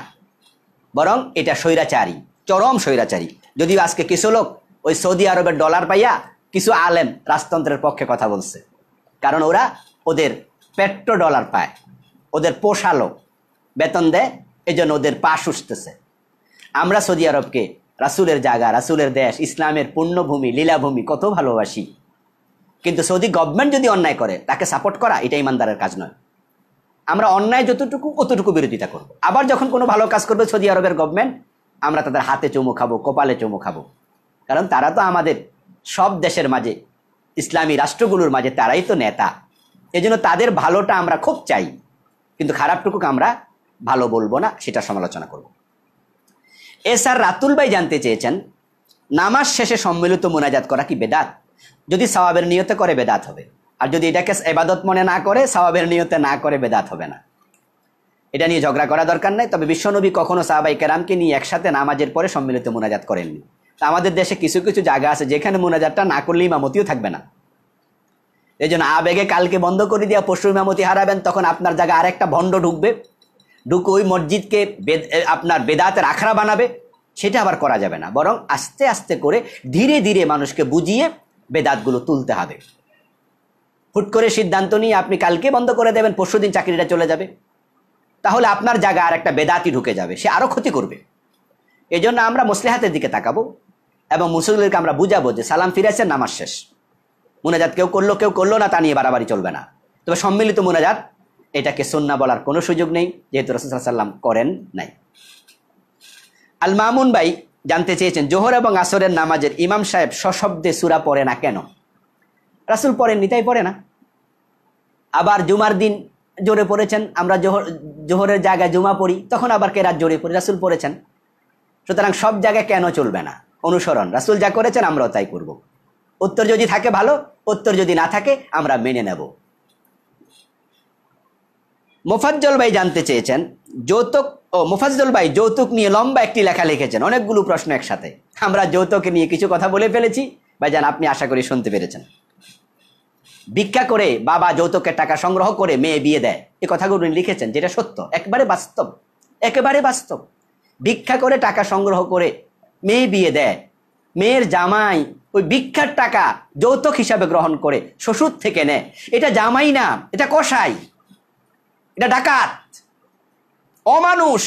বরং এটা স্বৈরাচারী চরম স্বৈরাচারী যদিও আজকে কিছু লোক ওই সৌদি আরবের ডলার পাইয়া কিছু আলেম রাজতন্ত্রের পক্ষে কথা বলছে কারণ ওরা ওদের পেট্রো ডলার পায় ওদের পোষালো বেতন দেয় এজন্য ওদের পা উঠতেছে আমরা সৌদি আরবকে রাসুলের জায়গা রাসুলের দেশ ইসলামের পুণ্যভূমি লীলাভূমি কত ভালোবাসি কিন্তু সৌদি গভর্নমেন্ট যদি অন্যায় করে তাকে সাপোর্ট করা এটা ইমানদারের কাজ নয় আমরা অন্যায় যতটুকু অতটুকু বিরোধিতা করব আবার যখন কোনো ভালো কাজ করবে সৌদি আরবের গভর্নমেন্ট আমরা তাদের হাতে চুমু খাবো কপালে চুমু খাবো কারণ তারা তো আমাদের সব দেশের মাঝে ইসলামী রাষ্ট্রগুলোর মাঝে তারাই তো নেতা এজন্য তাদের ভালোটা আমরা খুব চাই কিন্তু খারাপটুকুকে আমরা ভালো বলবো না সেটা সমালোচনা করব এস আর রাতুল ভাই জানতে চেয়েছেন নামাজ শেষে সম্মিলিত মোনাজাত করা কি বেদাত যদি সবাবের নিয়তে করে বেদাত হবে আর যদি এটাকে এবাদত মনে না করে সবাবের নিয়তে না করে বেদাত হবে না এটা নিয়ে ঝগড়া করা দরকার নাই তবে বিশ্বনবী কখনো সাহাবাই কেরামকে নিয়ে একসাথে নামাজের পরে সম্মিলিত মোনাজাত করেননি আমাদের দেশে কিছু কিছু জায়গা আছে যেখানে মোনাজাতটা না করলে ইমামতিও থাকবে না এই জন্য আবেগে কালকে বন্ধ করে দিয়ে পশু ইমামতি হারাবেন তখন আপনার জায়গা আরেকটা ভণ্ড ঢুকবে ঢুকে ওই মসজিদকে আপনার বেদাতের আখড়া বানাবে সেটা আবার করা যাবে না বরং আস্তে আস্তে করে ধীরে ধীরে মানুষকে বুঝিয়ে বেদাতগুলো তুলতে হবে হুট করে সিদ্ধান্ত নিয়ে আপনি কালকে বন্ধ করে দেবেন পরশু দিন চাকরিটা চলে যাবে তাহলে আপনার জায়গা আর একটা বেদাতি ঢুকে যাবে সে আরও ক্ষতি করবে এজন্য আমরা মুসলেহাতের দিকে তাকাবো এবং মুসলিমদেরকে আমরা বুঝাবো যে সালাম ফিরেছে নামাজ শেষ মোনাজাত কেউ করলো কেউ করলো না তা নিয়ে বাড়াবাড়ি চলবে না তবে সম্মিলিত মোনাজাত এটাকে সন্না বলার কোনো সুযোগ নেই যেহেতু রসুল সাল্লাম করেন নাই আল মামুন ভাই জানতে চেয়েছেন জোহর এবং আসরের নামাজের ইমাম সাহেব সশব্দে সুরা পড়ে না কেন রাসুল পড়েন নিতাই পড়ে না আবার জুমার দিন জোরে পড়েছেন আমরা জোহর জোহরের জায়গায় জুমা পড়ি তখন আবার কেরাত জোরে পড়ি রাসুল পড়েছেন সুতরাং সব জায়গায় কেন চলবে না অনুসরণ রাসুল যা করেছেন আমরাও তাই করব উত্তর যদি থাকে ভালো উত্তর যদি না থাকে আমরা মেনে নেব মোফাজ্জল ভাই জানতে চেয়েছেন যৌতুক ও মোফাজ্জল ভাই যৌতুক নিয়ে লম্বা একটি লেখা লিখেছেন অনেকগুলো প্রশ্ন একসাথে আমরা যৌতুকে নিয়ে কিছু কথা বলে ফেলেছি যান আপনি আশা করি শুনতে পেরেছেন ভিক্ষা করে বাবা যৌতুকের টাকা সংগ্রহ করে মেয়ে বিয়ে দেয় এই কথাগুলো লিখেছেন যেটা সত্য একবারে বাস্তব একেবারে বাস্তব ভিক্ষা করে টাকা সংগ্রহ করে মেয়ে বিয়ে দেয় মেয়ের জামাই ওই ভিক্ষার টাকা যৌতুক হিসাবে গ্রহণ করে শ্বশুর থেকে নেয় এটা জামাই না এটা কষাই এটা ডাকাত অমানুষ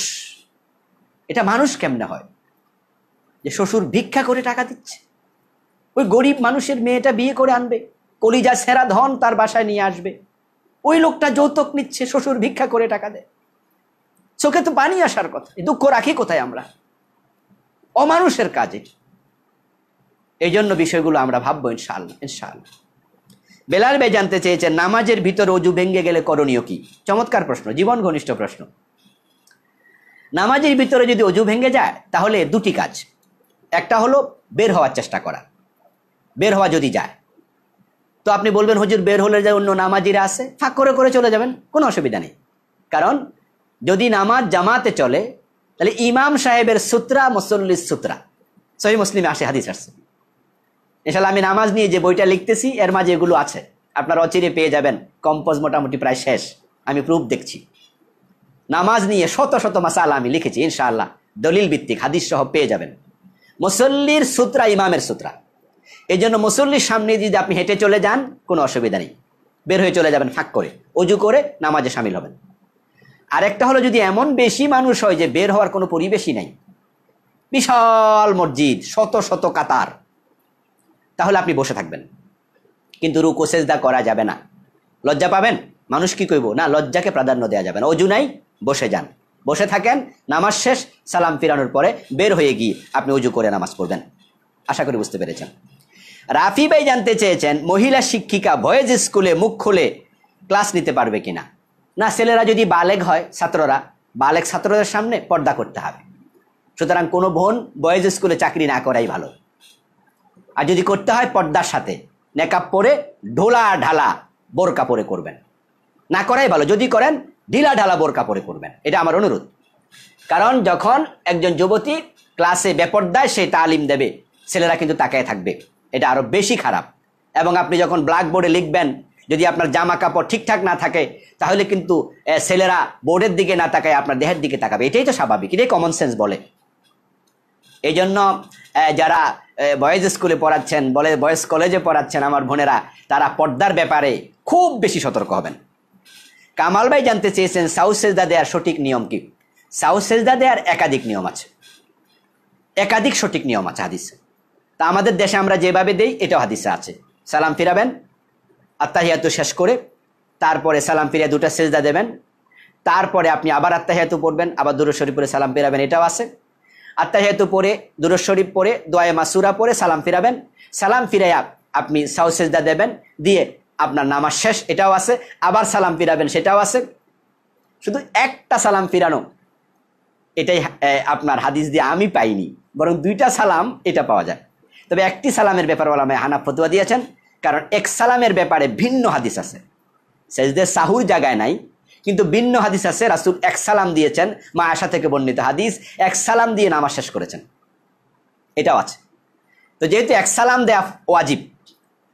এটা মানুষ কেমনে হয় যে শ্বশুর ভিক্ষা করে টাকা দিচ্ছে ওই গরিব মানুষের মেয়েটা বিয়ে করে আনবে কলিজা সেরা ধন তার বাসায় নিয়ে আসবে ওই লোকটা যৌতুক নিচ্ছে শ্বশুর ভিক্ষা করে টাকা দেয় চোখে তো পানি আসার কথা দুঃখ রাখি কোথায় আমরা অমানুষের কাজে এই জন্য বিষয়গুলো আমরা ভাববো ইনশাল্লাহ ইনশাল্লাহ বেলাল ভাই জানতে চেয়েছেন নামাজের ভিতর অজু ভেঙ্গে গেলে করণীয় কি চমৎকার প্রশ্ন জীবন ঘনিষ্ঠ প্রশ্ন নামাজের ভিতরে যদি অজু ভেঙ্গে যায় তাহলে দুটি কাজ একটা হলো বের হওয়ার চেষ্টা করা বের হওয়া যদি যায় তো আপনি বলবেন হুজুর বের হলে যায় অন্য নামাজিরা আছে ফাঁক করে করে চলে যাবেন কোনো অসুবিধা নেই কারণ যদি নামাজ জামাতে চলে তাহলে ইমাম সাহেবের সূত্রা মুসল্লির সূত্রা সহি মুসলিমে আসে হাদিস আসছে ইনশাল্লাহ আমি নামাজ নিয়ে যে বইটা লিখতেছি এর মাঝে এগুলো আছে আপনারা অচিরে পেয়ে যাবেন কম্পোজ মোটামুটি প্রায় শেষ আমি প্রুফ দেখছি নামাজ নিয়ে শত শত মাসাল আমি লিখেছি ইনশাআল্লাহ দলিল ভিত্তিক হাদিস সহ পেয়ে যাবেন মুসল্লির সূত্রা ইমামের সূত্রা এই জন্য মুসল্লির সামনে যদি আপনি হেঁটে চলে যান কোনো অসুবিধা নেই বের হয়ে চলে যাবেন ফাঁক করে অজু করে নামাজে সামিল হবেন আরেকটা হলো যদি এমন বেশি মানুষ হয় যে বের হওয়ার কোনো পরিবেশই নাই বিশাল মসজিদ শত শত কাতার তাহলে আপনি বসে থাকবেন কিন্তু রুকু সেজদা করা যাবে না লজ্জা পাবেন মানুষ কি করব না লজ্জাকে প্রাধান্য দেওয়া যাবে না অজুনাই বসে যান বসে থাকেন নামাজ শেষ সালাম ফিরানোর পরে বের হয়ে গিয়ে আপনি উজু করে নামাজ পড়বেন আশা করি বুঝতে পেরেছেন রাফি ভাই জানতে চেয়েছেন মহিলা শিক্ষিকা ভয়েজ স্কুলে মুখ খুলে ক্লাস নিতে পারবে কিনা না ছেলেরা যদি বালেগ হয় ছাত্ররা বালেগ ছাত্রদের সামনে পর্দা করতে হবে সুতরাং কোনো বোন বয়েজ স্কুলে চাকরি না করাই ভালো আর যদি করতে হয় পর্দার সাথে নেকাপ পরে ঢোলা ঢালা বোরকা পরে করবেন না করাই ভালো যদি করেন ঢিলা ঢালা বোরকা পরে করবেন এটা আমার অনুরোধ কারণ যখন একজন যুবতী ক্লাসে বেপর্দায় সে তালিম দেবে ছেলেরা কিন্তু তাকায় থাকবে এটা আরও বেশি খারাপ এবং আপনি যখন ব্ল্যাকবোর্ডে লিখবেন যদি আপনার জামা কাপড় ঠিকঠাক না থাকে তাহলে কিন্তু ছেলেরা বোর্ডের দিকে না তাকায় আপনার দেহের দিকে তাকাবে এটাই তো স্বাভাবিক এটাই কমন সেন্স বলে এই জন্য যারা বয়েজ স্কুলে পড়াচ্ছেন বলে বয়েজ কলেজে পড়াচ্ছেন আমার বোনেরা তারা পর্দার ব্যাপারে খুব বেশি সতর্ক হবেন কামাল ভাই জানতে চেয়েছেন সাউথ সেজদা দেওয়ার সঠিক নিয়ম কি সাউথ সেজদা দেওয়ার একাধিক নিয়ম আছে একাধিক সঠিক নিয়ম আছে হাদিস তা আমাদের দেশে আমরা যেভাবে দেই এটাও হাদিসে আছে সালাম ফিরাবেন আত্মাহিয়াত শেষ করে তারপরে সালাম ফিরিয়া দুটা সেজদা দেবেন তারপরে আপনি আবার আত্মাহিয়াত পড়বেন আবার দুরু শরীফ পরে সালাম ফিরাবেন এটাও আছে আত্মাহেতু পরে দুরস শরীফ পরে দোয়ায় মাসুরা পরে সালাম ফিরাবেন সালাম ফিরাইয়া আপনি সাউসেজদা দেবেন দিয়ে আপনার নামাজ শেষ এটাও আছে আবার সালাম ফিরাবেন সেটাও আছে শুধু একটা সালাম ফিরানো এটাই আপনার হাদিস দিয়ে আমি পাইনি বরং দুইটা সালাম এটা পাওয়া যায় তবে একটি সালামের ব্যাপার ব্যাপারে আমায় হানা ফতুয়া দিয়েছেন কারণ এক সালামের ব্যাপারে ভিন্ন হাদিস আছে সেজদের সাহুর জায়গায় নাই কিন্তু ভিন্ন হাদিস আছে রাসুল এক সালাম দিয়েছেন মা আশা থেকে বর্ণিত হাদিস এক সালাম দিয়ে নামাজ শেষ করেছেন এটাও আছে তো যেহেতু এক সালাম দেয়া ওয়াজিব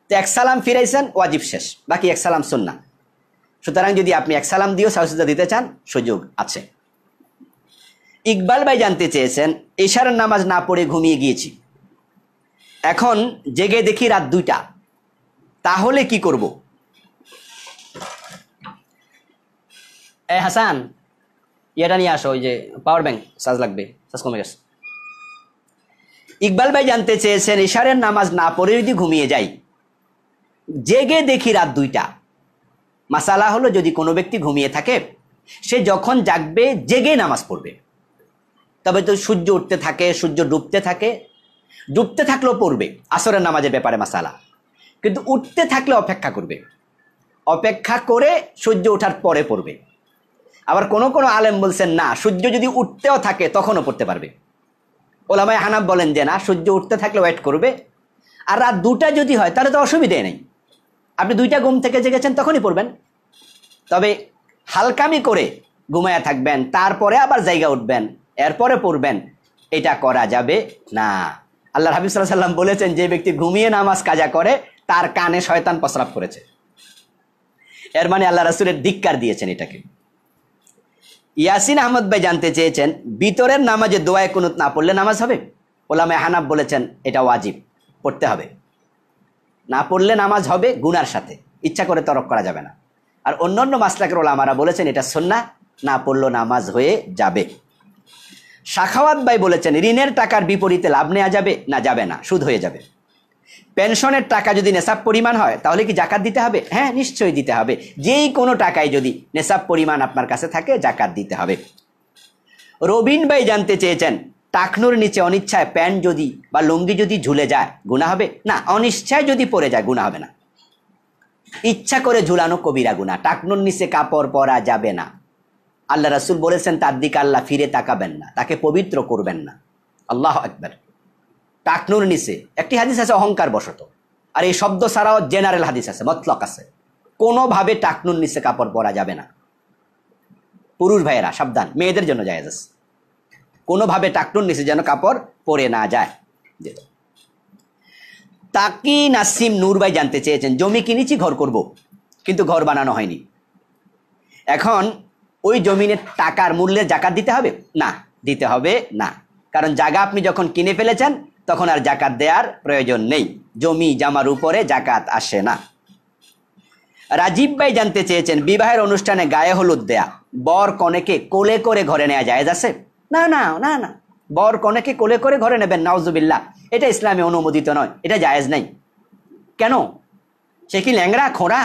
তো এক সালাম ফিরাইছেন ওয়াজিব শেষ বাকি এক সালাম না সুতরাং যদি আপনি এক সালাম দিয়েও সাহসিতা দিতে চান সুযোগ আছে ইকবাল ভাই জানতে চেয়েছেন এশার নামাজ না পড়ে ঘুমিয়ে গিয়েছি এখন জেগে দেখি রাত দুইটা তাহলে কি করবো এ হাসান ইয়াটা নিয়ে আসো ওই যে পাওয়ার ব্যাংক চার্জ লাগবে চার্জ কমে গেছে ইকবাল ভাই জানতে চেয়েছেন ইশারের নামাজ না পড়ে যদি ঘুমিয়ে যাই জেগে দেখি রাত দুইটা মাসালা হলো যদি কোনো ব্যক্তি ঘুমিয়ে থাকে সে যখন জাগবে জেগে নামাজ পড়বে তবে তো সূর্য উঠতে থাকে সূর্য ডুবতে থাকে ডুবতে থাকলেও পড়বে আসরের নামাজের ব্যাপারে মাসালা কিন্তু উঠতে থাকলে অপেক্ষা করবে অপেক্ষা করে সূর্য ওঠার পরে পড়বে আবার কোনো কোনো আলেম বলছেন না সূর্য যদি উঠতেও থাকে তখনও পড়তে পারবে ওলামায় হানাব বলেন যে না সূর্য উঠতে থাকলে ওয়েট করবে আর রাত দুটা যদি হয় তাহলে তো অসুবিধে নেই আপনি দুইটা ঘুম থেকে জেগেছেন তখনই পড়বেন তবে হালকামি করে ঘুমায় থাকবেন তারপরে আবার জায়গা উঠবেন এরপরে পড়বেন এটা করা যাবে না আল্লাহ হাবিব সাল্লাহ সাল্লাম বলেছেন যে ব্যক্তি ঘুমিয়ে নামাজ কাজা করে তার কানে শয়তান প্রস্রাব করেছে এর মানে আল্লাহ রাসুলের ধিক্কার দিয়েছেন এটাকে ইয়াসিন আহমদ ভাই জানতে চেয়েছেন ভিতরের নামাজে দোয়ায় কুনুত না পড়লে নামাজ হবে ওলামে হানাব বলেছেন এটা ওয়াজিব পড়তে হবে না পড়লে নামাজ হবে গুনার সাথে ইচ্ছা করে তরক করা যাবে না আর অন্য অন্য মাসলাকের ওলামারা বলেছেন এটা সন্না না পড়লো নামাজ হয়ে যাবে শাখাওয়াত ভাই বলেছেন ঋণের টাকার বিপরীতে লাভ নেওয়া যাবে না যাবে না সুদ হয়ে যাবে পেনশনের টাকা যদি নেশাব পরিমাণ হয় তাহলে কি জাকাত দিতে হবে হ্যাঁ নিশ্চয়ই দিতে হবে যেই কোনো টাকায় যদি নেশাব পরিমাণ আপনার কাছে থাকে জাকাত দিতে হবে রবিন ভাই জানতে চেয়েছেন টাকনুর নিচে অনিচ্ছায় প্যান্ট যদি বা লুঙ্গি যদি ঝুলে যায় গুণা হবে না অনিচ্ছায় যদি পড়ে যায় গুণা হবে না ইচ্ছা করে ঝুলানো কবিরা গুণা টাকনুর নিচে কাপড় পরা যাবে না আল্লাহ রাসুল বলেছেন তার দিকে আল্লাহ ফিরে তাকাবেন না তাকে পবিত্র করবেন না আল্লাহ টাকনুর নিচে একটি হাদিস আছে অহংকার বশত আর এই শব্দ ছাড়াও জেনারেল হাদিস আছে মতলক আছে কোনোভাবে টাকনুর নিচে কাপড় পরা যাবে না পুরুষ ভাইয়েরা সাবধান মেয়েদের জন্য যায় আছে কোনোভাবে টাকনুর নিচে যেন কাপড় পরে না যায় তাকি নাসিম নূর ভাই জানতে চেয়েছেন জমি কিনেছি ঘর করব। কিন্তু ঘর বানানো হয়নি এখন ওই জমিনের টাকার মূল্যে জাকাত দিতে হবে না দিতে হবে না কারণ জায়গা আপনি যখন কিনে ফেলেছেন তখন আর জাকাত দেওয়ার প্রয়োজন নেই জমি জামার উপরে জাকাত আসে না রাজীব ভাই জানতে চেয়েছেন বিবাহের অনুষ্ঠানে গায়ে হলুদ দেয়া বর কনেকে কোলে করে ঘরে নেওয়া যায় আছে না না না না বর কনেকে কোলে করে ঘরে নেবেন নাউজুবিল্লা এটা ইসলামে অনুমোদিত নয় এটা জায়েজ নাই কেন সে কি ল্যাংরা খোঁড়া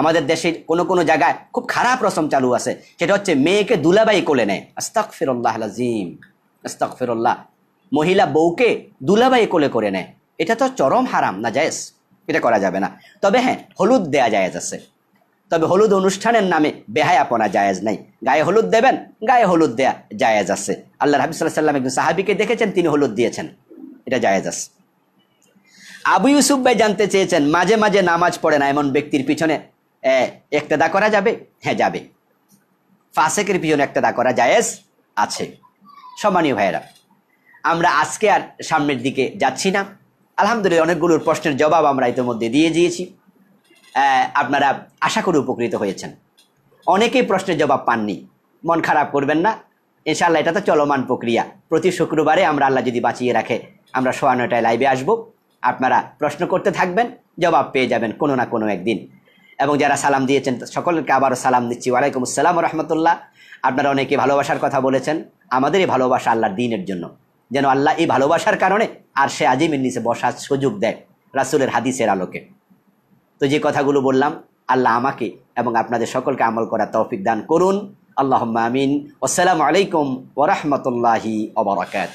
আমাদের দেশের কোনো কোনো জায়গায় খুব খারাপ রসম চালু আছে সেটা হচ্ছে মেয়েকে দুলাবাই কোলে নেয় আস্তাক ফিরল্লাহ আজিম আস্তাক ফিরল্লাহ মহিলা বউকে দুলাবাই কোলে করে নেয় এটা তো চরম হারাম না জায়েজ এটা করা যাবে না তবে হ্যাঁ হলুদ দেয়া জায়েজ আছে তবে হলুদ অনুষ্ঠানের নামে বেহায়াপনা জায়েজ নাই গায়ে হলুদ দেবেন গায়ে হলুদ দেয়া জায়েজ আছে আল্লাহ হাবিবুল্লাহ সাল্লাম একজন সাহাবিকে দেখেছেন তিনি হলুদ দিয়েছেন এটা জায়েজ আছে আবু ইউসুফ ভাই জানতে চেয়েছেন মাঝে মাঝে নামাজ পড়ে না এমন ব্যক্তির পিছনে একতেদা করা যাবে হ্যাঁ যাবে ফাসেকের পিছনে একতেদা করা জায়েজ আছে সমানীয় ভাইয়েরা আমরা আজকে আর সামনের দিকে যাচ্ছি না আলহামদুলিল্লাহ অনেকগুলোর প্রশ্নের জবাব আমরা ইতিমধ্যে দিয়ে দিয়েছি আপনারা আশা করে উপকৃত হয়েছেন অনেকেই প্রশ্নের জবাব পাননি মন খারাপ করবেন না ইনশাআল্লাহ এটা তো চলমান প্রক্রিয়া প্রতি শুক্রবারে আমরা আল্লাহ যদি বাঁচিয়ে রাখে আমরা সোয়া নয়টায় লাইভে আসব আপনারা প্রশ্ন করতে থাকবেন জবাব পেয়ে যাবেন কোনো না কোনো একদিন এবং যারা সালাম দিয়েছেন সকলকে আবারও সালাম দিচ্ছি ওয়ালাইকুম আসসালাম রহমতুল্লাহ আপনারা অনেকে ভালোবাসার কথা বলেছেন আমাদেরই ভালোবাসা আল্লাহর দিনের জন্য যেন আল্লাহ এই ভালোবাসার কারণে আর সে আজিমের নিচে বসার সুযোগ দেয় রাসুলের হাদিসের আলোকে তো যে কথাগুলো বললাম আল্লাহ আমাকে এবং আপনাদের সকলকে আমল করা তৌফিক দান করুন আল্লাহ আমিন আসসালামু আলাইকুম ওরহমতুল্লাহি অবরাকাত